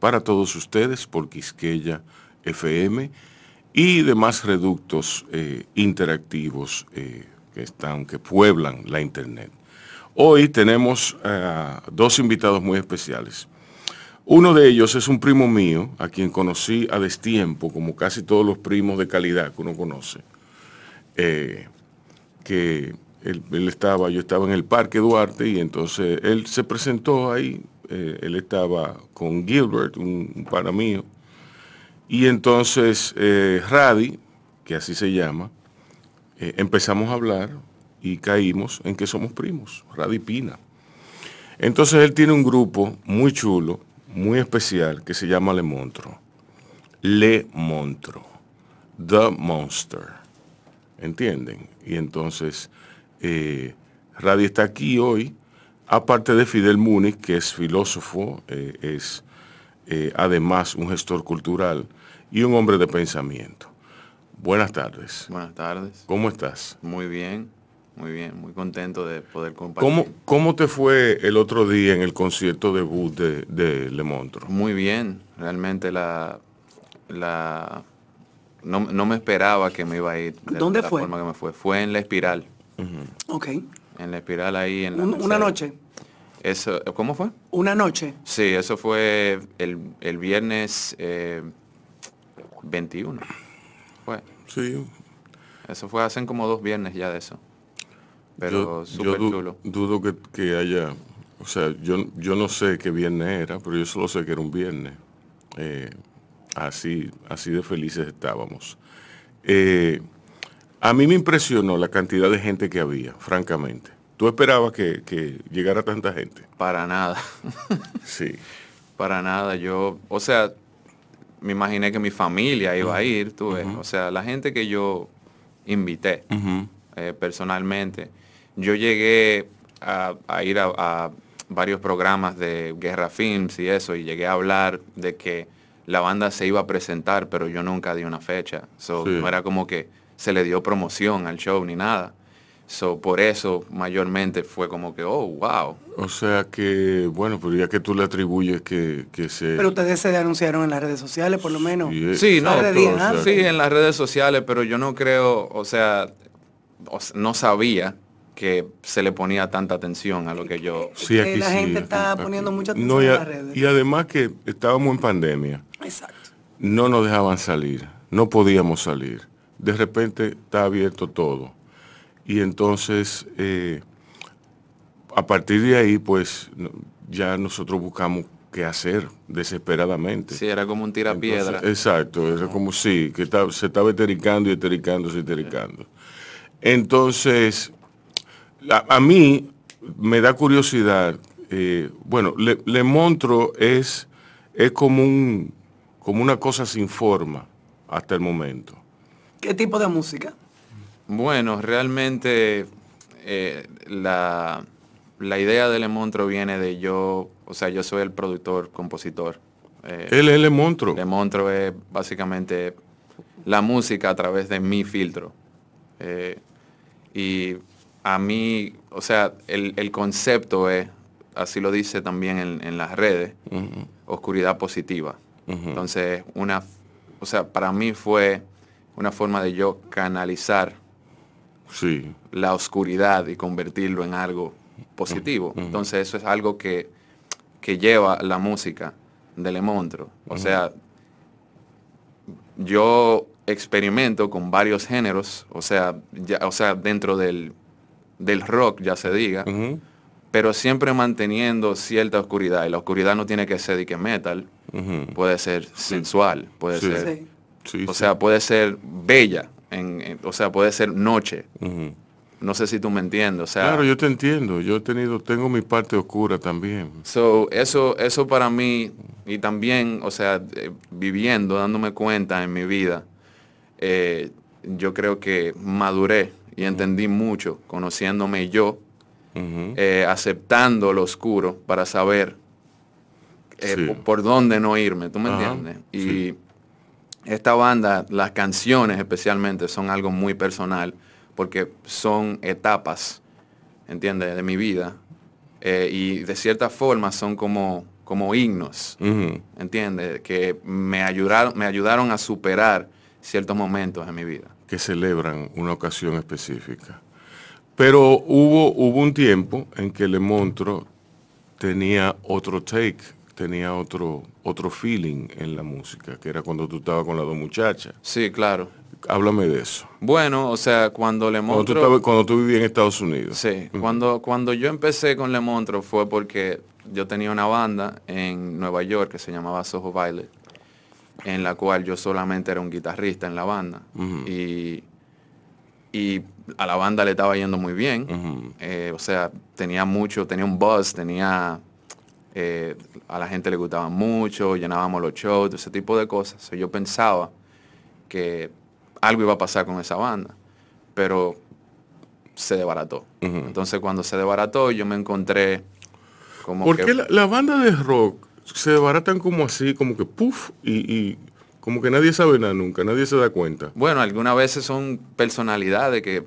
para todos ustedes por Quisqueya FM y demás reductos eh, interactivos eh, que están, que pueblan la internet. Hoy tenemos eh, dos invitados muy especiales. Uno de ellos es un primo mío, a quien conocí a destiempo, como casi todos los primos de calidad que uno conoce, que él, estaba, yo estaba en el Parque Duarte y entonces él se presentó ahí eh, él estaba con Gilbert, un, para mío, y entonces eh, Radi, que así se llama, eh, empezamos a hablar y caímos en que somos primos, Radi Pina. Entonces él tiene un grupo muy chulo, muy especial, que se llama Le Montro. Le Montro. The Monster. ¿Entienden? Y entonces, eh, Radi está aquí hoy Aparte de Fidel Múnich, que es filósofo, eh, es eh, además un gestor cultural y un hombre de pensamiento. Buenas tardes. Buenas tardes. ¿Cómo estás? Muy bien, muy bien, muy contento de poder compartir. ¿Cómo, te fue el otro día en el concierto debut de, de Le Montro? Muy bien, realmente la... la no, me esperaba que me iba a ir de ¿Dónde la forma que me fue. Fue en La Espiral. Ok en la espiral ahí en una noche. Eso, ¿Cómo fue? Una noche. Sí, eso fue el, viernes 21. Eh, fue. Sí. Eso fue hacen como dos viernes ya de eso. Pero yo, Dudo que, haya, o sea, yo, yo no sé qué viernes era, pero yo solo sé que era un viernes. Eh, así, así de felices estábamos. Eh, a mí me impresionó la cantidad de gente que había, francamente. ¿Tú esperabas que, llegara tanta gente? Para nada. sí. Para nada. Yo, o sea, me imaginé que mi familia iba a ir, tú O sea, la gente que yo invité eh, personalmente. Yo llegué a, ir a, varios programas de Guerra Films y eso, y llegué a hablar de que la banda se iba a presentar, pero yo nunca di una fecha. o no era como que se le dio promoción al show ni nada. por eso mayormente fue como que, oh, wow. O sea que, bueno, pero ya que tú le atribuyes que, se... Pero ustedes se anunciaron en las redes sociales, por lo menos. Sí, eh, no, ¿ah? sí, en las redes sociales, pero yo no creo, o sea, no sabía que se le ponía tanta atención a lo que yo... Eh, sí, eh, aquí la gente estaba poniendo mucha atención a, en las redes. Y además que estábamos en pandemia. Exacto. No nos dejaban salir, no podíamos salir de repente está abierto todo. Y entonces, eh, a partir de ahí, pues ya nosotros buscamos qué hacer desesperadamente. Sí, era como un tirapiedra. exacto, era como sí, que se estaba etericando y etericando y etericando. Entonces, a, mí me da curiosidad, eh, bueno, Le, Le es, es como una cosa sin forma hasta el momento. ¿Qué tipo de música? Bueno, realmente eh, la, idea de Le Montro viene de yo, o sea, yo soy el productor, compositor. Eh, Él es Le Montro. Le Montro es básicamente la música a través de mi filtro. Eh, y a mí, o sea, el, concepto es, así lo dice también en, las redes, oscuridad positiva. Entonces, una, o sea, para mí fue una forma de yo canalizar la oscuridad y convertirlo en algo positivo. Entonces eso es algo que, lleva la música de Le Montro. O sea, yo experimento con varios géneros, o sea, o sea dentro del, rock, ya se diga, pero siempre manteniendo cierta oscuridad. Y la oscuridad no tiene que ser de que metal, puede ser sensual, puede ser o sea, puede ser bella, en, o sea, puede ser noche. No sé si tú me entiendes. sea, claro, yo te entiendo. Yo he tenido, tengo mi parte oscura también. eso, eso para mí, y también, o sea, eh, viviendo, dándome cuenta en mi vida, eh, yo creo que maduré y entendí mucho, conociéndome yo, eh, aceptando lo oscuro para saber por, dónde no irme, ¿tú me entiendes? sí esta banda, las canciones especialmente, son algo muy personal porque son etapas, ¿entiendes?, de mi vida. Eh, y de cierta forma son como, himnos, ¿entiendes?, que me ayudaron, me ayudaron a superar ciertos momentos en mi vida. Que celebran una ocasión específica. Pero hubo, hubo un tiempo en que Le Montro tenía otro take tenía otro, otro feeling en la música, que era cuando tú estabas con las dos muchachas. Sí, claro. Háblame de eso. Bueno, o sea, cuando Le Montro... Cuando tú, vivías en Estados Unidos. Sí, cuando, cuando yo empecé con Le Montro fue porque yo tenía una banda en Nueva York que se llamaba Soho Violet, en la cual yo solamente era un guitarrista en la banda. y, a la banda le estaba yendo muy bien. Eh, o sea, tenía mucho, tenía un buzz, tenía eh, a la gente le gustaba mucho, llenábamos los shows, ese tipo de cosas. yo pensaba que algo iba a pasar con esa banda, pero se desbarató. Entonces cuando se desbarató yo me encontré como... ¿Por qué las la bandas de rock se desbaratan como así, como que puff, y, y, como que nadie sabe nada nunca, nadie se da cuenta? Bueno, algunas veces son personalidades que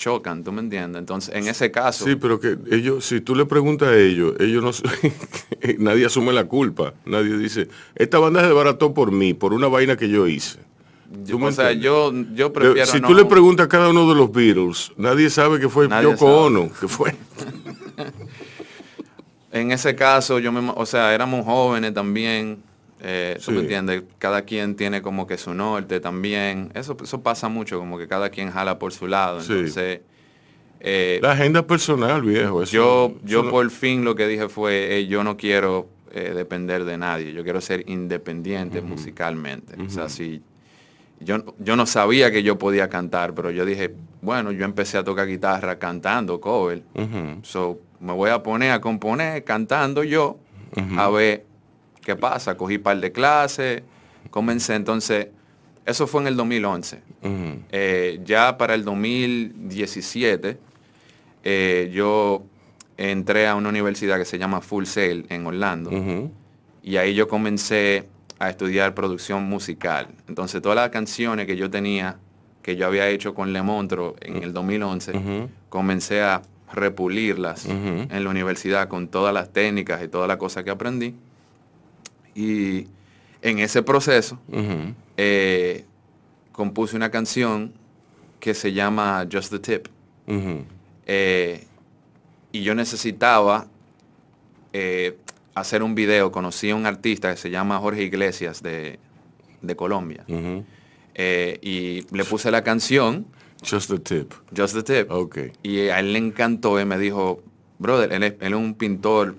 chocan, ¿tú me entiendes? Entonces, en ese caso... Sí, pero que ellos, si tú le preguntas a ellos, ellos no... nadie asume la culpa. Nadie dice, esta banda se desbarató por mí, por una vaina que yo hice. Yo, o sea, yo, yo prefiero Si tú le preguntas a cada uno de los Beatles, nadie sabe que fue Yoko sabe. Ono, que fue... en ese caso, yo me... O sea, éramos jóvenes también eh, ¿Tú Cada quien tiene como que su norte también. Eso, eso pasa mucho, como que cada quien jala por su lado. Entonces, eh, La agenda personal, viejo. yo yo por fin lo que dije fue, yo no quiero eh, depender de nadie, yo quiero ser independiente musicalmente. O sea, si yo, yo no sabía que yo podía cantar, pero yo dije, bueno, yo empecé a tocar guitarra cantando cover. So, me voy a poner a componer cantando yo a ver ¿Qué pasa? Cogí un par de clases, comencé. Entonces, eso fue en el 2011. Eh, ya para el 2017, eh, yo entré a una universidad que se llama Full Sail en Orlando. Y ahí yo comencé a estudiar producción musical. Entonces, todas las canciones que yo tenía, que yo había hecho con Le Montro en el 2011, comencé a repulirlas en la universidad con todas las técnicas y toda la cosa que aprendí. Y en ese proceso eh, compuse una canción que se llama Just the Tip. Eh, y yo necesitaba eh, hacer un video. Conocí a un artista que se llama Jorge Iglesias de, Colombia. y le puse la canción. Just the tip. Just the tip. Y a él le encantó y me dijo, brother, él él es un pintor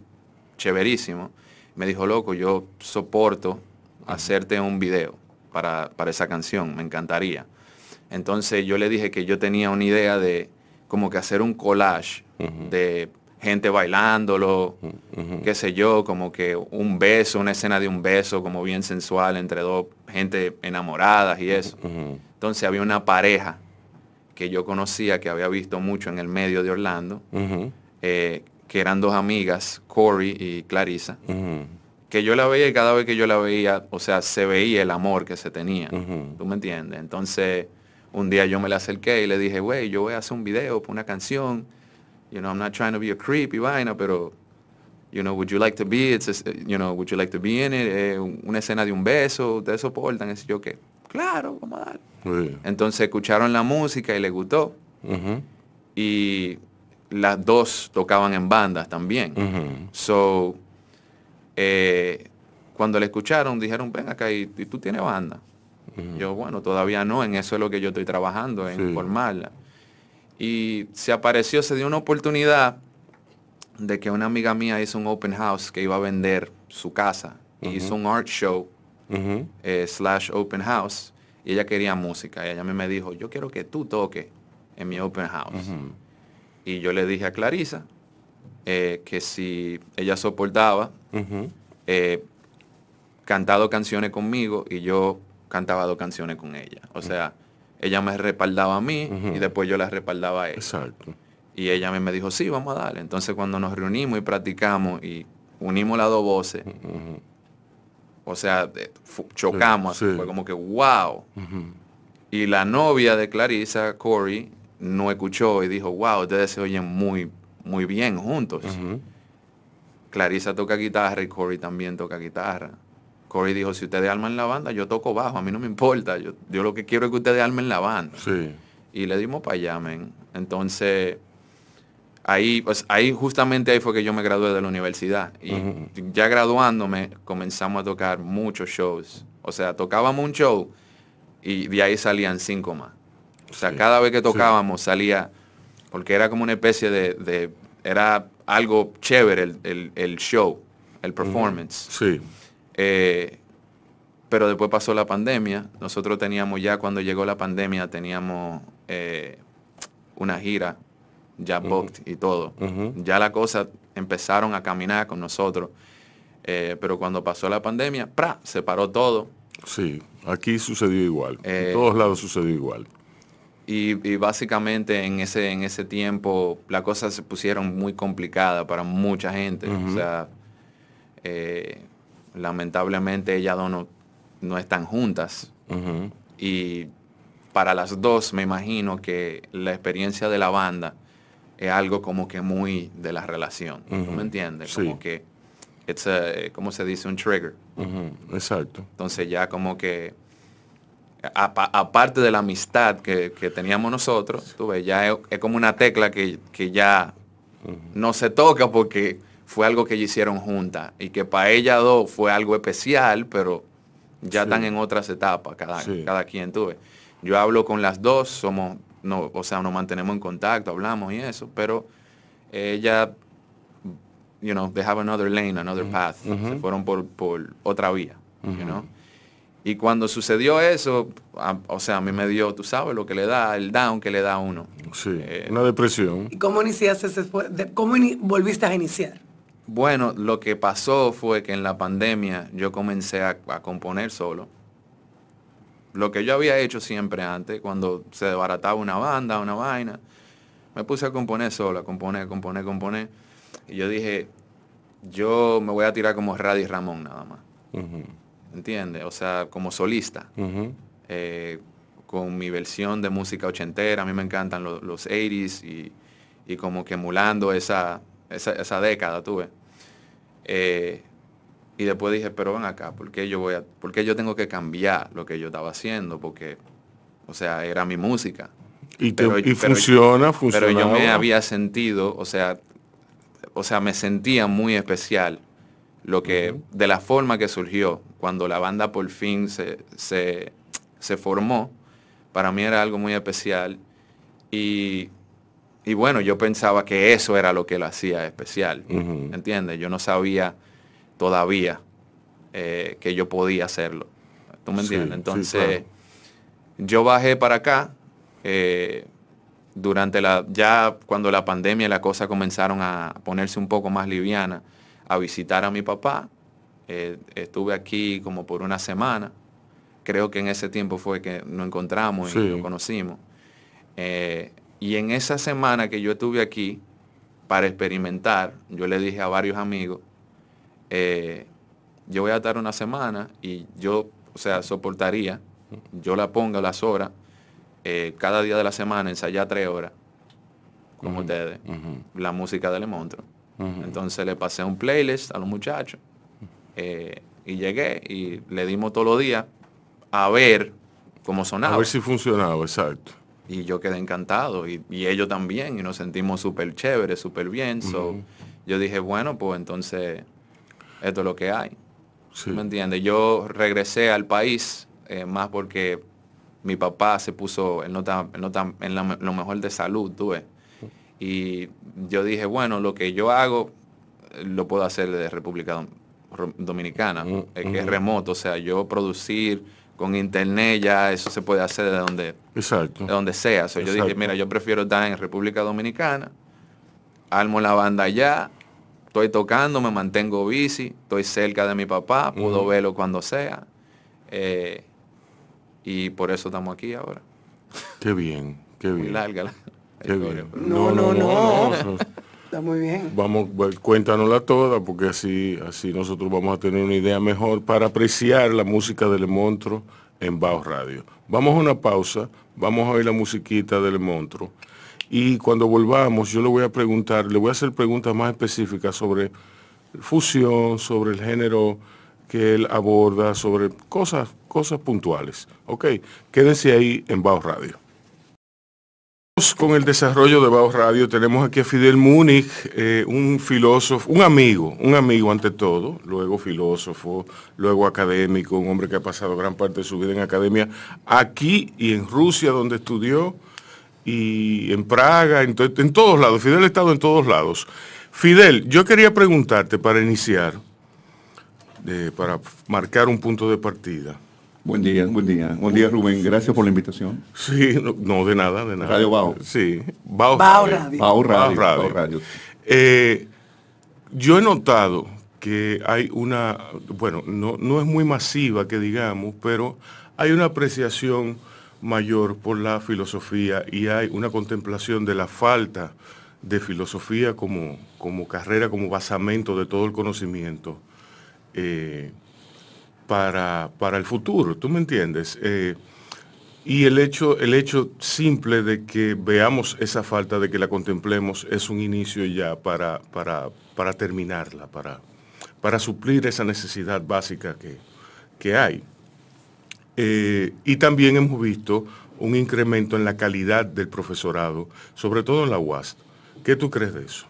chéverísimo me dijo, loco, yo soporto hacerte un video para, esa canción, me encantaría. Entonces yo le dije que yo tenía una idea de como que hacer un collage de gente bailándolo, qué sé yo, como que un beso, una escena de un beso como bien sensual entre dos gente enamoradas y eso. Entonces había una pareja que yo conocía, que había visto mucho en el medio de Orlando, que eran dos amigas, Corey y Clarissa, que yo la veía y cada vez que yo la veía, o sea, se veía el amor que se tenía. ¿Tú me entiendes? Entonces, un día yo me la acerqué y le dije, güey, yo voy a hacer un video por una canción. You know, I'm not trying to be a creepy, vaina, pero, you know, would you like to be, you know, would you like to be in it? Eh, una escena de un beso, ustedes soportan, es yo ¿qué? claro, vamos a dar. Entonces escucharon la música y les gustó. Y las dos tocaban en bandas también. So, eh, cuando le escucharon, dijeron, ven acá, ¿y, tú tienes banda? Yo, bueno, todavía no, en eso es lo que yo estoy trabajando, en formarla. Y se apareció, se dio una oportunidad de que una amiga mía hizo un open house que iba a vender su casa. hizo un art show eh, slash open house. Y ella quería música. Y ella me dijo, yo quiero que tú toques en mi open house y yo le dije a Clarisa eh, que si ella soportaba, eh, cantado canciones conmigo y yo cantaba dos canciones con ella. O sea, ella me respaldaba a mí y después yo la respaldaba a ella. Exacto. Y ella me dijo, sí, vamos a darle. Entonces cuando nos reunimos y practicamos y unimos las dos voces, o sea, eh, chocamos, fue como que, wow. Y la novia de Clarisa, Corey, no escuchó y dijo, wow, ustedes se oyen muy, muy bien juntos. Clarisa Clarissa toca guitarra y Corey también toca guitarra. Corey dijo, si ustedes arman la banda, yo toco bajo, a mí no me importa, yo, yo lo que quiero es que ustedes armen la banda. Sí. Y le dimos para allá, men. Entonces, ahí, pues, ahí justamente ahí fue que yo me gradué de la universidad. Y ya graduándome, comenzamos a tocar muchos shows. O sea, tocábamos un show y de ahí salían cinco más. O sea, cada vez que tocábamos salía, porque era como una especie de, era algo chévere el, show, el performance. Sí. Eh, pero después pasó la pandemia. Nosotros teníamos ya, cuando llegó la pandemia, teníamos eh, una gira ya booked y todo. Ya la cosa empezaron a caminar con nosotros. Eh, pero cuando pasó la pandemia, ¡pra! se paró todo. Sí, aquí sucedió igual. en todos lados sucedió igual. Y, básicamente en ese, en ese tiempo las cosas se pusieron muy complicada para mucha gente. O sea, eh, lamentablemente ellas dos no, no están juntas. Y para las dos me imagino que la experiencia de la banda es algo como que muy de la relación. ¿Tú me entiendes? Como que, es ¿cómo se dice? Un trigger. Exacto. Entonces ya como que aparte de la amistad que, teníamos nosotros, tú ya es, como una tecla que, ya no se toca porque fue algo que ellos hicieron juntas y que para ella dos fue algo especial, pero ya están en otras etapas cada, cada quien, tuve. Yo hablo con las dos, somos, no, o sea, nos mantenemos en contacto, hablamos y eso, pero ella, you know, they have another lane, another path, se fueron por, otra vía, you y cuando sucedió eso, o sea, a mí me dio, tú sabes, lo que le da, el down que le da a uno. Sí, eh, una depresión. ¿Y cómo iniciaste de, ¿Cómo volviste a iniciar? Bueno, lo que pasó fue que en la pandemia yo comencé a, componer solo. Lo que yo había hecho siempre antes, cuando se desbarataba una banda, una vaina, me puse a componer solo, a componer, a componer, a componer. Y yo dije, yo me voy a tirar como Radis Ramón nada más. ¿entiendes? O sea, como solista. Eh, con mi versión de música ochentera, a mí me encantan los, los 80s y, como que emulando esa, esa, década, tuve. Eh, y después dije, pero ven acá, ¿por qué, yo voy a, yo tengo que cambiar lo que yo estaba haciendo? Porque, o sea, era mi música. Y, funciona, funciona. Pero yo me había sentido, o sea, o sea, me sentía muy especial lo que, de la forma que surgió, cuando la banda por fin se, formó, para mí era algo muy especial. Y, bueno, yo pensaba que eso era lo que lo hacía especial, ¿me ¿entiendes? Yo no sabía todavía eh, que yo podía hacerlo. ¿Tú me entiendes? Entonces, yo bajé para acá. Eh, durante la, ya cuando la pandemia y la cosa comenzaron a ponerse un poco más liviana, a visitar a mi papá. Eh, estuve aquí como por una semana. Creo que en ese tiempo fue que nos encontramos y lo conocimos. Eh, y en esa semana que yo estuve aquí para experimentar, yo le dije a varios amigos, eh, yo voy a estar una semana y yo, o sea, soportaría, yo la ponga las horas, cada día de la semana ensayar tres horas, como ustedes, la música de Le entonces le pasé un playlist a los muchachos eh, y llegué y le dimos todos los días a ver cómo sonaba. A ver si funcionaba, exacto. Y yo quedé encantado y, ellos también y nos sentimos súper chéveres, súper bien. Yo dije, bueno, pues entonces esto es lo que hay. ¿Me entiendes? Yo regresé al país eh, más porque mi papá se puso, en lo mejor de salud, tuve. Y yo dije, bueno, lo que yo hago lo puedo hacer de República Dominicana, mm, que es mm. remoto, o sea, yo producir con internet ya eso se puede hacer de donde, Exacto. De donde sea. yo dije, mira, yo prefiero estar en República Dominicana, armo la banda allá, estoy tocando, me mantengo bici, estoy cerca de mi papá, puedo mm. verlo cuando sea. Eh, y por eso estamos aquí ahora. Qué bien, qué bien. Muy larga no, no, no. Está muy bien. Vamos, pues, cuéntanosla toda porque así, así nosotros vamos a tener una idea mejor para apreciar la música del monstruo en Bajo Radio. Vamos a una pausa, vamos a oír la musiquita del monstruo y cuando volvamos yo le voy a preguntar, le voy a hacer preguntas más específicas sobre fusión, sobre el género que él aborda, sobre cosas, cosas puntuales. Ok, quédense ahí en bajo Radio con el desarrollo de Baos Radio. Tenemos aquí a Fidel Múnich, eh, un filósofo, un amigo, un amigo ante todo, luego filósofo, luego académico, un hombre que ha pasado gran parte de su vida en academia, aquí y en Rusia, donde estudió, y en Praga, en, en todos lados. Fidel ha estado en todos lados. Fidel, yo quería preguntarte para iniciar, eh, para marcar un punto de partida. Buen día, buen día. Buen día, Rubén. Gracias por la invitación. Sí, no, de nada, de nada. Radio Bao. Sí, Bao, Radio. Bao Radio. Eh, yo he notado que hay una, bueno, no, es muy masiva que digamos, pero hay una apreciación mayor por la filosofía y hay una contemplación de la falta de filosofía como, como carrera, como basamento de todo el conocimiento. Eh, para, el futuro, ¿tú me entiendes? Eh, y el hecho, el hecho simple de que veamos esa falta, de que la contemplemos, es un inicio ya para, para, terminarla, para, para suplir esa necesidad básica que, hay. Eh, y también hemos visto un incremento en la calidad del profesorado, sobre todo en la UAS. ¿Qué tú crees de eso?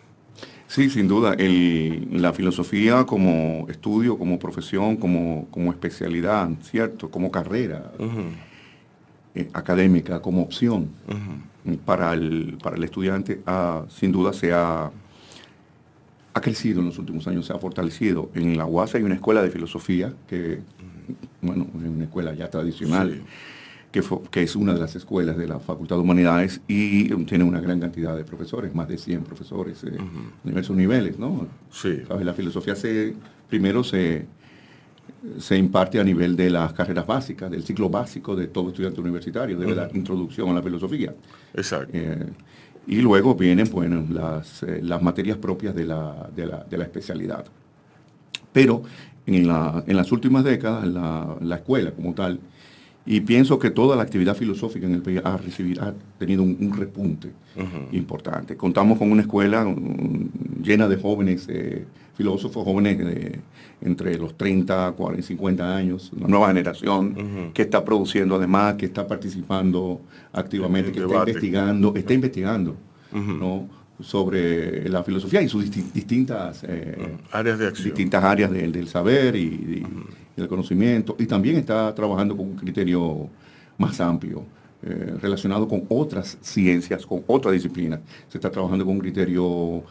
Sí, sin duda. la filosofía como estudio, como profesión, como, especialidad, ¿cierto? Como carrera eh, académica, como opción para, el, estudiante, sin duda se ha, crecido en los últimos años, se ha fortalecido. En la UASA hay una escuela de filosofía que, bueno, es una escuela ya tradicional que, es una de las escuelas de la Facultad de Humanidades y tiene una gran cantidad de profesores, más de 100 profesores En eh, diversos niveles, ¿no? Sí. La filosofía se, primero se, se imparte a nivel de las carreras básicas, del ciclo básico de todo estudiante universitario, debe la introducción a la filosofía. Exacto. Eh, y luego vienen bueno, las, eh, las materias propias de la, especialidad. Pero en, las últimas décadas la escuela como tal y pienso que toda la actividad filosófica en el país ha, recibido, ha tenido un, repunte importante. Contamos con una escuela llena de jóvenes eh, filósofos, jóvenes entre los 30, 40, 50 años, una nueva generación que está produciendo además, que está participando activamente, que está investigando, está investigando, ¿no? sobre la filosofía y sus distintas, eh, mm, áreas de acción. distintas áreas del saber y, del conocimiento. Y también está trabajando con un criterio más amplio, eh, relacionado con otras ciencias, con otras disciplinas. Se está trabajando con un criterio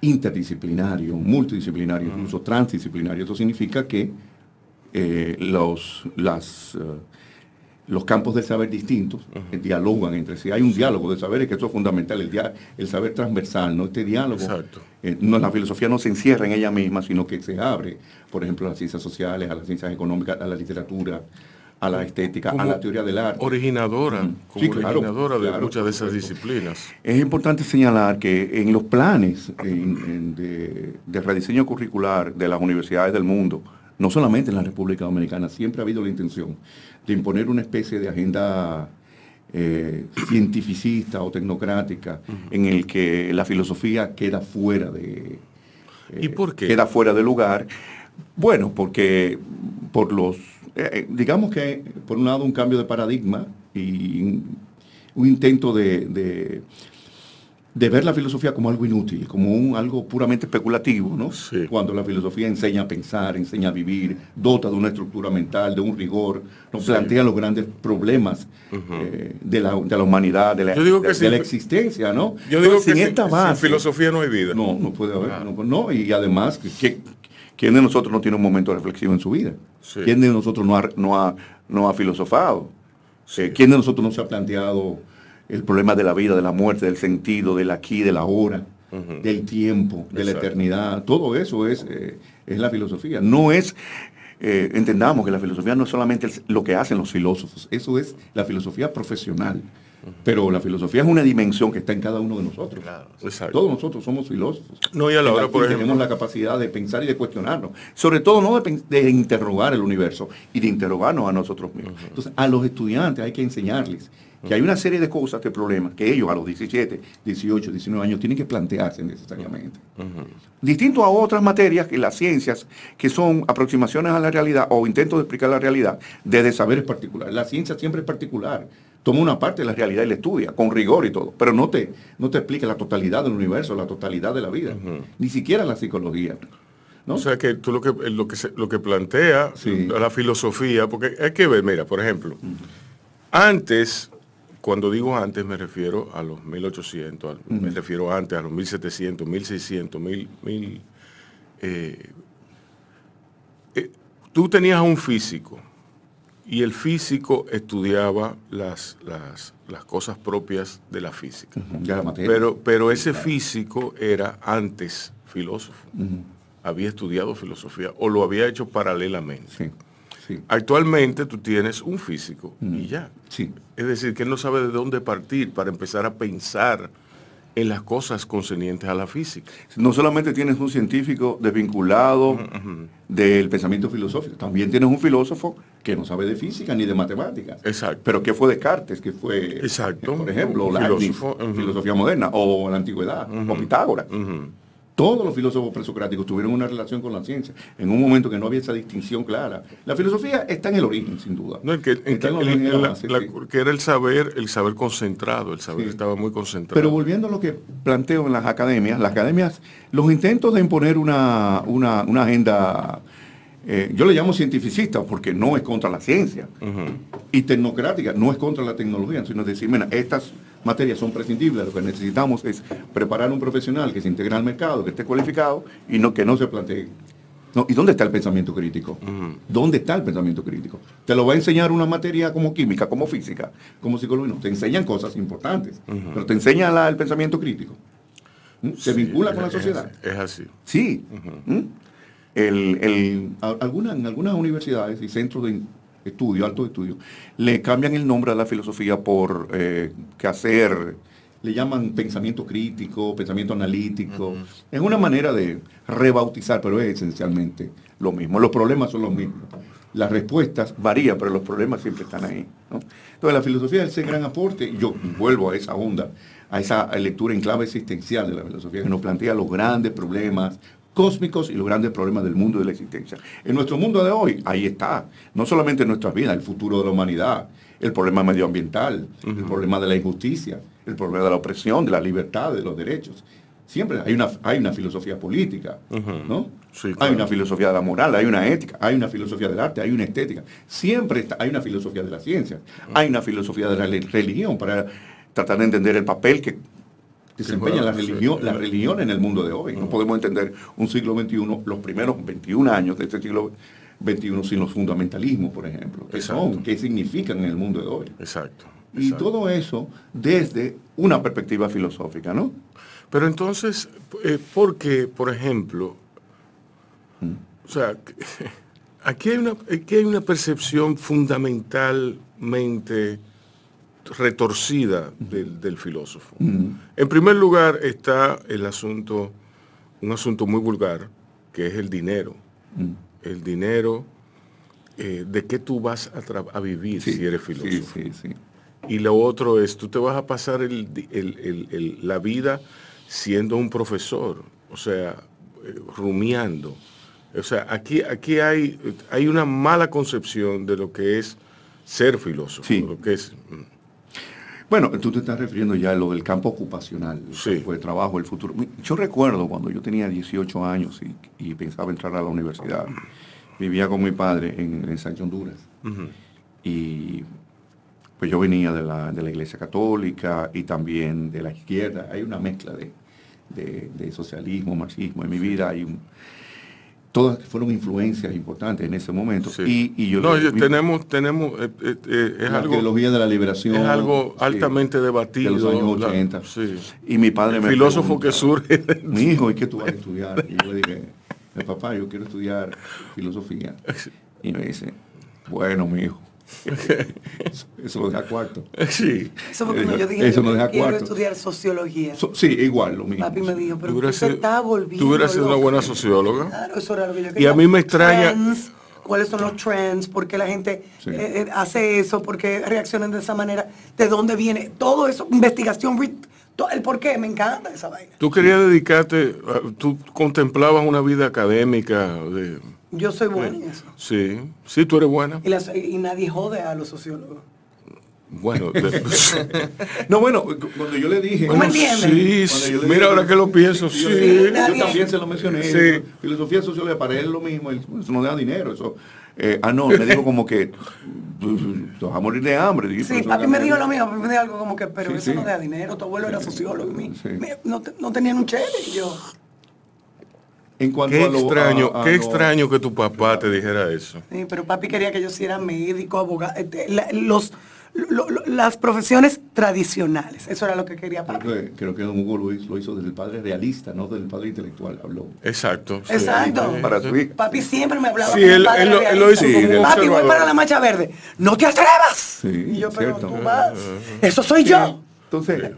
interdisciplinario, multidisciplinario, incluso transdisciplinario. Eso significa que eh, los, las los campos de saber distintos dialogan entre sí. Hay un diálogo de saberes que eso es fundamental, el, saber transversal, ¿no? Este diálogo. Exacto. Eh, la filosofía no se encierra en ella misma, sino que se abre, por ejemplo, a las ciencias sociales, a las ciencias económicas, a la literatura, a la estética, a la teoría del arte. Originadora, de muchas de esas disciplinas. Es importante señalar que en los planes de rediseño curricular de las universidades del mundo, no solamente en la República Dominicana, siempre ha habido la intención de imponer una especie de agenda eh, cientificista o tecnocrática en el que la filosofía queda fuera de... ¿Y eh, por qué? Queda fuera de lugar. Bueno, porque por los... Eh, digamos que, por un lado, un cambio de paradigma y un intento de de ver la filosofía como algo inútil, como un, algo puramente especulativo, ¿no? Cuando la filosofía enseña a pensar, enseña a vivir, dota de una estructura mental, de un rigor, nos plantea los grandes problemas eh, de, la, humanidad, de la, la existencia, ¿no? Yo digo que sin, esta base, filosofía no hay vida. No, no puede haber. No, y además, ¿quién de nosotros no tiene un momento reflexivo en su vida? ¿Quién de nosotros no ha, no no ha filosofado? Eh, ¿Quién de nosotros no se ha planteado el problema de la vida, de la muerte, del sentido, del aquí, de la hora, del tiempo, de la eternidad. Todo eso es, eh, es la filosofía. No es, eh, entendamos que la filosofía no es solamente lo que hacen los filósofos, eso es la filosofía profesional. Pero la filosofía es una dimensión que está en cada uno de nosotros. Todos nosotros somos filósofos. No, y a la hora, por Tenemos la capacidad de pensar y de cuestionarnos. Sobre todo, no de, interrogar el universo y de interrogarnos a nosotros mismos. Entonces, a los estudiantes hay que enseñarles que hay una serie de cosas, de problemas, que ellos a los 17, 18, 19 años tienen que plantearse necesariamente. Distinto a otras materias, que las ciencias, que son aproximaciones a la realidad o intentos de explicar la realidad desde saberes particulares. La ciencia siempre es particular. Toma una parte de la realidad y la estudia, con rigor y todo, pero no te, no te explica la totalidad del universo, la totalidad de la vida, ni siquiera la psicología. ¿No? O sea que tú lo que lo que, lo que plantea la filosofía, porque hay que ver, mira, por ejemplo, antes cuando digo antes me refiero a los 1800, me refiero antes a los 1700, 1600, 1000... tú tenías un físico y el físico estudiaba las, las, cosas propias de la física. pero, pero ese físico era antes filósofo, había estudiado filosofía o lo había hecho paralelamente. Actualmente tú tienes un físico y ya. Sí. Es decir, que él no sabe de dónde partir para empezar a pensar en las cosas concernientes a la física. No solamente tienes un científico desvinculado del pensamiento filosófico, también tienes un filósofo que no sabe de física ni de matemáticas. Exacto. Pero ¿qué fue Descartes? que fue, por ejemplo, la filosofía moderna o la antigüedad o Pitágoras? Todos los filósofos presocráticos tuvieron una relación con la ciencia en un momento que no había esa distinción clara. La filosofía está en el origen, sin duda. No, en que, que era el saber, el saber concentrado, el saber estaba muy concentrado. Pero volviendo a lo que planteo en las academias, las academias, los intentos de imponer una, agenda, eh, yo le llamo cientificista porque no es contra la ciencia, y tecnocrática, no es contra la tecnología, sino decir, mira, estas materias son prescindibles. Lo que necesitamos es preparar un profesional que se integre al mercado, que esté cualificado y no, que no se plantee. ¿Y dónde está el pensamiento crítico? ¿Dónde está el pensamiento crítico? Te lo va a enseñar una materia como química, como física, como psicología. No, te enseñan cosas importantes, pero te enseñan el pensamiento crítico. ¿Mm? Se vincula con la sociedad. Es, así. Sí. ¿Mm? en algunas universidades y centros de, estudio, alto estudio, le cambian el nombre a la filosofía por eh, qué hacer, le llaman pensamiento crítico, pensamiento analítico. Es una manera de rebautizar, pero es esencialmente lo mismo. Los problemas son los mismos. Las respuestas varían, pero los problemas siempre están ahí. Entonces la filosofía es ese gran aporte, yo vuelvo a esa onda, a esa lectura en clave existencial de la filosofía, que nos plantea los grandes problemas cósmicos y los grandes problemas del mundo de la existencia. En nuestro mundo de hoy, ahí está. No solamente en nuestras vidas, el futuro de la humanidad, el problema medioambiental, el problema de la injusticia, el problema de la opresión, de la libertad, de los derechos. Siempre hay una, hay una filosofía política, ¿no? Hay una filosofía de la moral, hay una ética, hay una filosofía del arte, hay una estética. Siempre hay una filosofía de la ciencia, hay una filosofía de la religión para tratar de entender el papel que desempeña la religión, en el mundo de hoy. No mm. podemos entender un siglo XXI, los primeros 21 años de este siglo XXI sin los fundamentalismos, por ejemplo. ¿Qué son? significan en el mundo de hoy? Exacto. Y todo eso desde una perspectiva filosófica, ¿no? Pero entonces, eh, ¿por qué, por ejemplo, mm. o sea, aquí aquí hay una percepción fundamentalmente retorcida del, filósofo. En primer lugar está el asunto, un asunto muy vulgar, que es el dinero. El dinero, eh, ¿de qué tú vas a, vivir si eres filósofo? y lo otro es, tú te vas a pasar la vida siendo un profesor, o sea, eh, rumiando. O sea, aquí, aquí hay, hay una mala concepción de lo que es ser filósofo, lo que es mm, bueno, tú te estás refiriendo ya a lo del campo ocupacional, el trabajo, el futuro. Yo recuerdo cuando yo tenía 18 años y, pensaba entrar a la universidad, vivía con mi padre en, Sancho Honduras. Y pues yo venía de la, de la, Iglesia Católica y también de la izquierda. Hay una mezcla de, de socialismo, marxismo. En mi vida hay un, todas fueron influencias importantes en ese momento. Y, yo no, tenemos, tenemos, eh, eh, eh, es la algo, de la liberación. Es algo altamente debatido. En los años 80. Y mi padre El me filósofo que surge. Mi hijo, ¿y qué tú vas a estudiar? Y yo le dije, papá, yo quiero estudiar filosofía. Y me dice, bueno, mi hijo, eso, lo deja cuarto. Sí. Eso fue eh, cuando yo deja quiero estudiar sociología. sí, igual, lo mismo. Papi me dijo, pero tú, se está volviendo. Tú hubieras sido una buena socióloga. Claro, eso era lo que yo Y a mí me extraña. ¿Cuáles son los trends? ¿Por qué la gente eh, eh, hace eso? ¿Por qué reaccionan de esa manera? ¿De dónde viene? Todo eso, investigación, el por qué, me encanta esa vaina. Tú querías dedicarte, tú contemplabas una vida académica de yo soy buena en eso. Sí, sí, tú eres buena. Y, nadie jode a los sociólogos. Bueno, no, bueno, cuando yo le dije. mira ahora que lo pienso, Yo, también se lo mencioné. Sí. Filosofía social para él es lo mismo, eso no da dinero, eso. Eh, ah, no, me digo como que vas a morir de hambre. Sí, sí, mí me dijo lo mismo, me dijo algo como que, pero eso no da dinero, tu abuelo era sociólogo, no, no tenían un chévere, y yo qué extraño, qué extraño que tu papá te dijera eso. Sí, pero papi quería que yo fuera médico, abogado, eh, los, las profesiones tradicionales. Eso era lo que quería papi. Creo que, Don Hugo lo hizo, lo desde padre realista, no del padre intelectual. Habló. Exacto. Exacto. Para Papi siempre me hablaba. Sí, él, padre lo hizo. papi, voy para la macha verde. No te atrevas. y yo, pero tú Eso soy yo. Entonces,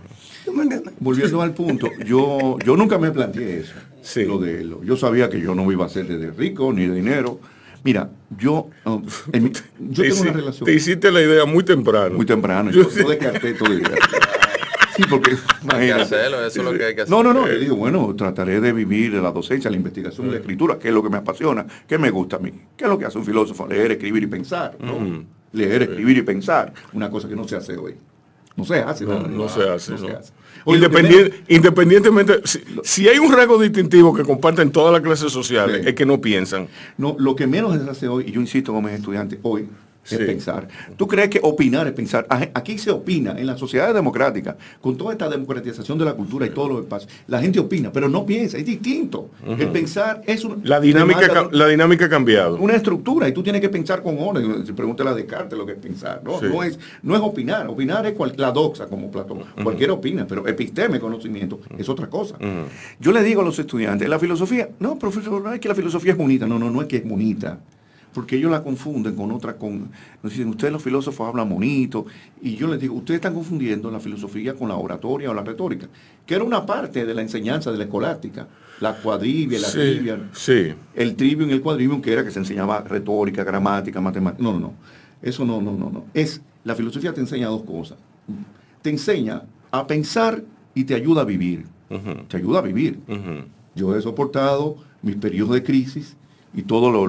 volviendo al punto, yo, yo nunca me planteé eso de yo sabía que yo no iba a ser de rico ni de dinero. Mira, yo, ah, yo tengo una relación. Te hiciste la idea muy temprano. Muy temprano. Yo, descarté todo idea. porque No, no, no. Yo digo, bueno, trataré de vivir la docencia, la investigación, la mm. escritura, que es lo que me apasiona, que me gusta a mí. ¿Qué es lo que hace un filósofo? Leer, escribir y pensar. Mm. Leer, escribir y pensar. Una cosa que no se hace hoy. No se hace. No, no se hace. No, se hace independientemente, si, hay un rasgo distintivo que comparten todas las clases sociales, es que no piensan. No, lo que menos se hace hoy, y yo insisto como mis estudiantes, hoy es pensar. ¿Tú crees que opinar es pensar? Aquí se opina, en la sociedad democrática, con toda esta democratización de la cultura y todo que pasa la gente opina, pero no piensa, es distinto. El pensar es una... La dinámica, la dinámica ha cambiado. Una estructura, y tú tienes que pensar con orden. Si pregúntale a Descartes lo que es pensar, ¿no? No, es, no es opinar, opinar es cual, la doxa, como Platón. Cualquiera opina, pero episteme, conocimiento, es otra cosa. Yo le digo a los estudiantes, la filosofía, no, profesor, no es que la filosofía es bonita, no, no, no es que es bonita porque ellos la confunden con otra, con, nos dicen, ustedes los filósofos hablan bonito, y yo les digo, ustedes están confundiendo la filosofía con la oratoria o la retórica, que era una parte de la enseñanza de la escolástica, la cuadrivia, la trivia, sí. el trivio y el cuadrivium, que era que se enseñaba retórica, gramática, matemática, no, no, no, eso no, no, no, no, es, la filosofía te enseña dos cosas, te enseña a pensar y te ayuda a vivir, te ayuda a vivir. Yo he soportado mis periodos de crisis y todo lo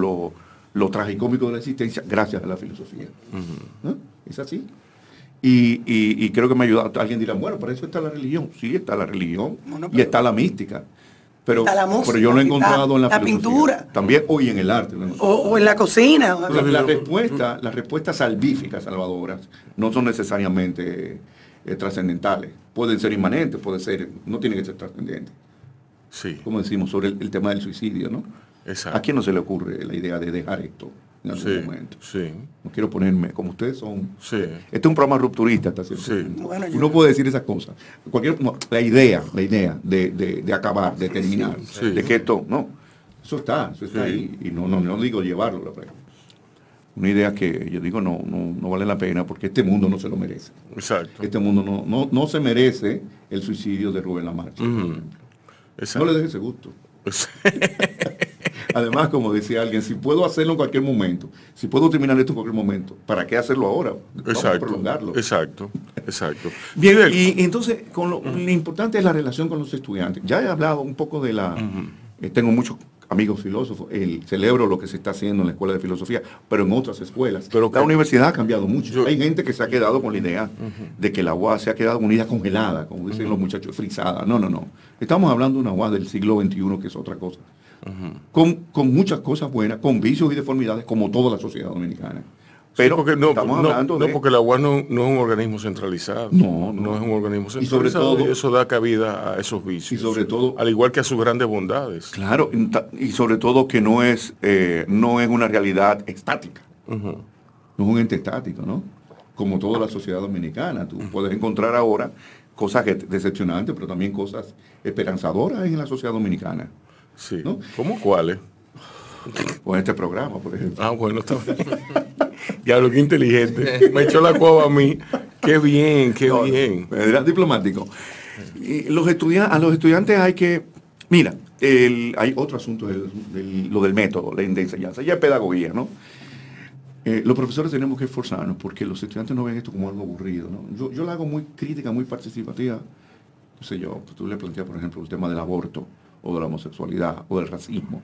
lo tragicómico de la existencia gracias a la filosofía. ¿Eh? Es así. Y, creo que me ha ayudado. Alguien dirá, bueno, para eso está la religión. Sí, está la religión y está la mística. Pero, pero yo lo he encontrado en la, pintura. También hoy en el arte. O, en la cocina. la respuesta, las respuestas salvíficas, salvadoras, no son necesariamente eh, trascendentales. Pueden ser inmanentes, puede ser, no tienen que ser trascendentes. Sí. Como decimos sobre el tema del suicidio, ¿no? ¿A quién no se le ocurre la idea de dejar esto en algún momento? No quiero ponerme, como ustedes son. Este es un programa rupturista está Uno puede decir esas cosas. Cualquier, la idea, la idea de, acabar, de terminar, de que esto, no. Eso está, eso está ahí. Y no, digo llevarlo la una idea que yo digo no, no, vale la pena porque este mundo no se lo merece. Exacto. Este mundo no, se merece el suicidio de Rubén Lamarche. No le deje ese gusto. Además, como decía alguien, si puedo hacerlo en cualquier momento, si puedo terminar esto en cualquier momento, ¿para qué hacerlo ahora? exacto, prolongarlo. Exacto, exacto. Bien, y, entonces, con lo, importante es la relación con los estudiantes. Ya he hablado un poco de la... Eh, tengo muchos amigos filósofos, el celebro lo que se está haciendo en la escuela de filosofía, pero en otras escuelas. Pero cada universidad ha cambiado mucho. Hay gente que se ha quedado con la idea de que la UAS se ha quedado unida una idea congelada, como dicen los muchachos, frisada. No, no, no. Estamos hablando de una UAS del siglo XXI, que es otra cosa con, muchas cosas buenas, con vicios y deformidades, como toda la sociedad dominicana. Pero que no, no, porque la UAS no, es un organismo centralizado. No, no, es un organismo centralizado. Y sobre todo, eso da cabida a esos vicios. Y sobre todo, al igual que a sus grandes bondades. Claro, y sobre todo que no es, eh, no es una realidad estática. No es un ente estático, ¿no? Como toda la sociedad dominicana. Tú puedes encontrar ahora cosas decepcionantes, pero también cosas esperanzadoras en la sociedad dominicana. ¿Cómo cuáles? Con este programa, por ejemplo. Ah, bueno, está bien. Diablo, qué inteligente. Me echó la cueva a mí. Qué bien, qué bien. Era diplomático. Y los a los estudiantes hay que. Mira, hay otro asunto, lo del método, la de enseñanza, ya es pedagogía, ¿no? Eh, los profesores tenemos que esforzarnos porque los estudiantes no ven esto como algo aburrido, ¿no? Yo, yo la hago muy crítica, muy participativa. No sé yo, tú le planteas, por ejemplo, el tema del aborto o de la homosexualidad o del racismo,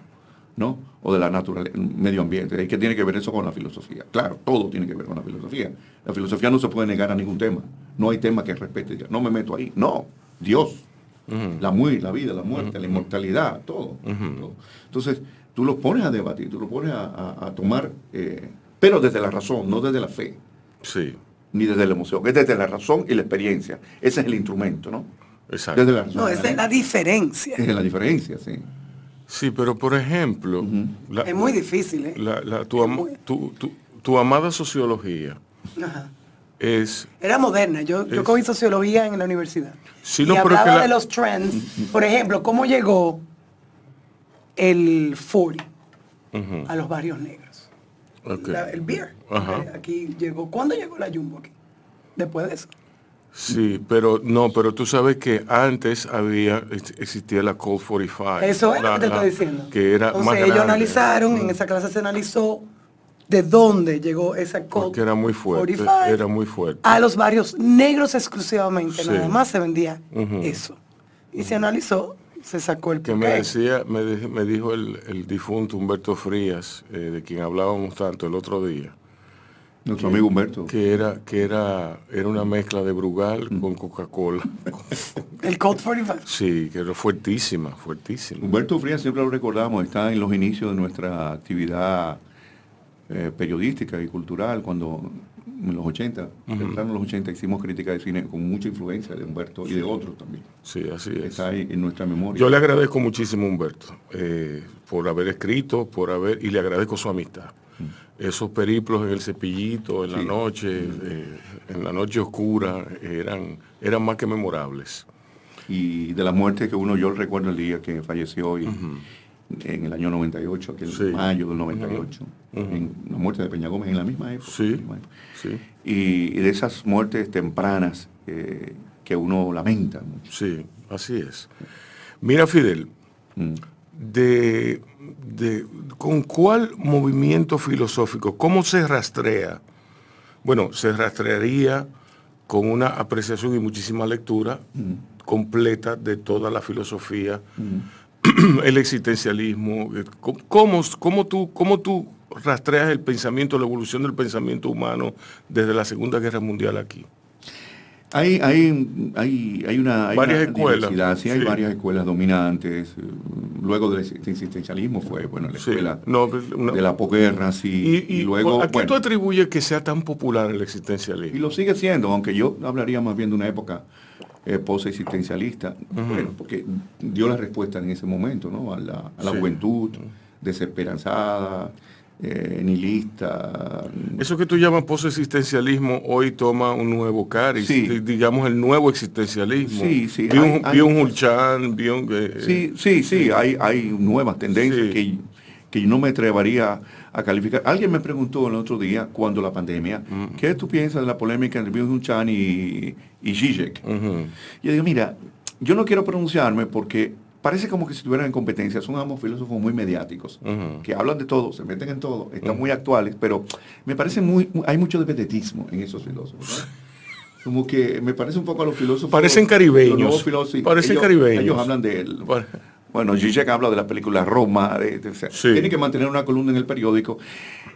¿no? O de la naturaleza, medio ambiente. que tiene que ver eso con la filosofía? Claro, todo tiene que ver con la filosofía. La filosofía no se puede negar a ningún tema. No hay tema que respete. No me meto ahí. No, Dios. La muy, la vida, la muerte, la inmortalidad, todo, Entonces, tú lo pones a debatir, tú lo pones a, tomar, eh, pero desde la razón, no desde la fe. Sí. Ni desde la emoción, es desde la razón y la experiencia. Ese es el instrumento, ¿no? Exacto. no, esa es la diferencia. Es de la diferencia, sí. Sí, pero por ejemplo... es muy difícil, ¿eh? tu, amada sociología es... Era moderna, yo, cogí sociología en la universidad. si no, y hablaba de los trends, por ejemplo, cómo llegó el 40 a los barrios negros. el beer. Aquí llegó. ¿Cuándo llegó la Jumbo aquí? Después de eso. Sí, pero no, pero tú sabes que antes había existía la call 45. Eso es lo que te estoy diciendo. Que era O ellos analizaron, en mm. esa clase se analizó de dónde llegó esa call Porque era muy fuerte, era muy fuerte. A los barrios negros exclusivamente, nada más se vendía eso. Y se analizó, se sacó el Que me decía, me, dijo el, difunto Humberto Frías, eh, de quien hablábamos tanto el otro día nuestro amigo Humberto. Que era, que era, era una mezcla de Brugal mm. con Coca-Cola. el 45. Sí, que era fuertísima, fuertísima. Humberto Frías, siempre lo recordamos, está en los inicios de nuestra actividad eh, periodística y cultural, cuando en los 80, en los 80 hicimos crítica de cine con mucha influencia de Humberto y de otros también. Sí, así es. Está ahí en nuestra memoria. Yo le agradezco muchísimo a Humberto eh, por haber escrito, por haber, y le agradezco su amistad esos periplos en el cepillito, en la noche, eh, en la noche oscura, eran, eran más que memorables. Y de la muerte que uno, yo recuerdo el día que falleció hoy, en el año 98, que sí. mayo del 98, en la muerte de Peña Gómez en la misma época. Sí. sí. Y, de esas muertes tempranas eh, que uno lamenta mucho. Sí, así es. Mira, Fidel, mm. de de, ¿con cuál movimiento filosófico? ¿Cómo se rastrea? Bueno, se rastrearía con una apreciación y muchísima lectura completa de toda la filosofía, el existencialismo. Eh, cómo, tú, ¿Cómo tú rastreas el pensamiento, la evolución del pensamiento humano desde la Segunda Guerra Mundial aquí? Hay, hay, hay, hay una. varias escuelas. Sí, hay varias escuelas dominantes. Luego del existencialismo fue, bueno, la escuela de la posguerra, sí. ¿A qué tú atribuyes que sea tan popular el existencialismo? Y lo sigue siendo, aunque yo hablaría más bien de una época eh, posexistencialista, Bueno, porque dio la respuesta en ese momento, ¿no? a la juventud desesperanzada ni eh, nihilista. Eso que tú llamas posexistencialismo hoy toma un nuevo cariz, digamos el nuevo existencialismo. Sí, sí. Vi un, hay, eh, sí, sí, sí, hay, hay nuevas tendencias que, yo no me atrevería a calificar. Alguien me preguntó el otro día, cuando la pandemia, mm. ¿qué tú piensas de la polémica entre un Chan y, y Zizek? Yo digo, mira, yo no quiero pronunciarme porque parece como que si estuvieran en competencia. Son ambos filósofos muy mediáticos, que hablan de todo, se meten en todo, están muy actuales, pero me parece muy, hay mucho despetetismo en esos filósofos. Como que me parece un poco a los filósofos. Parecen caribeños. Los Parecen caribeños. Ellos hablan de, él. Bueno, Zizek habla de la película Roma, tiene que mantener una columna en el periódico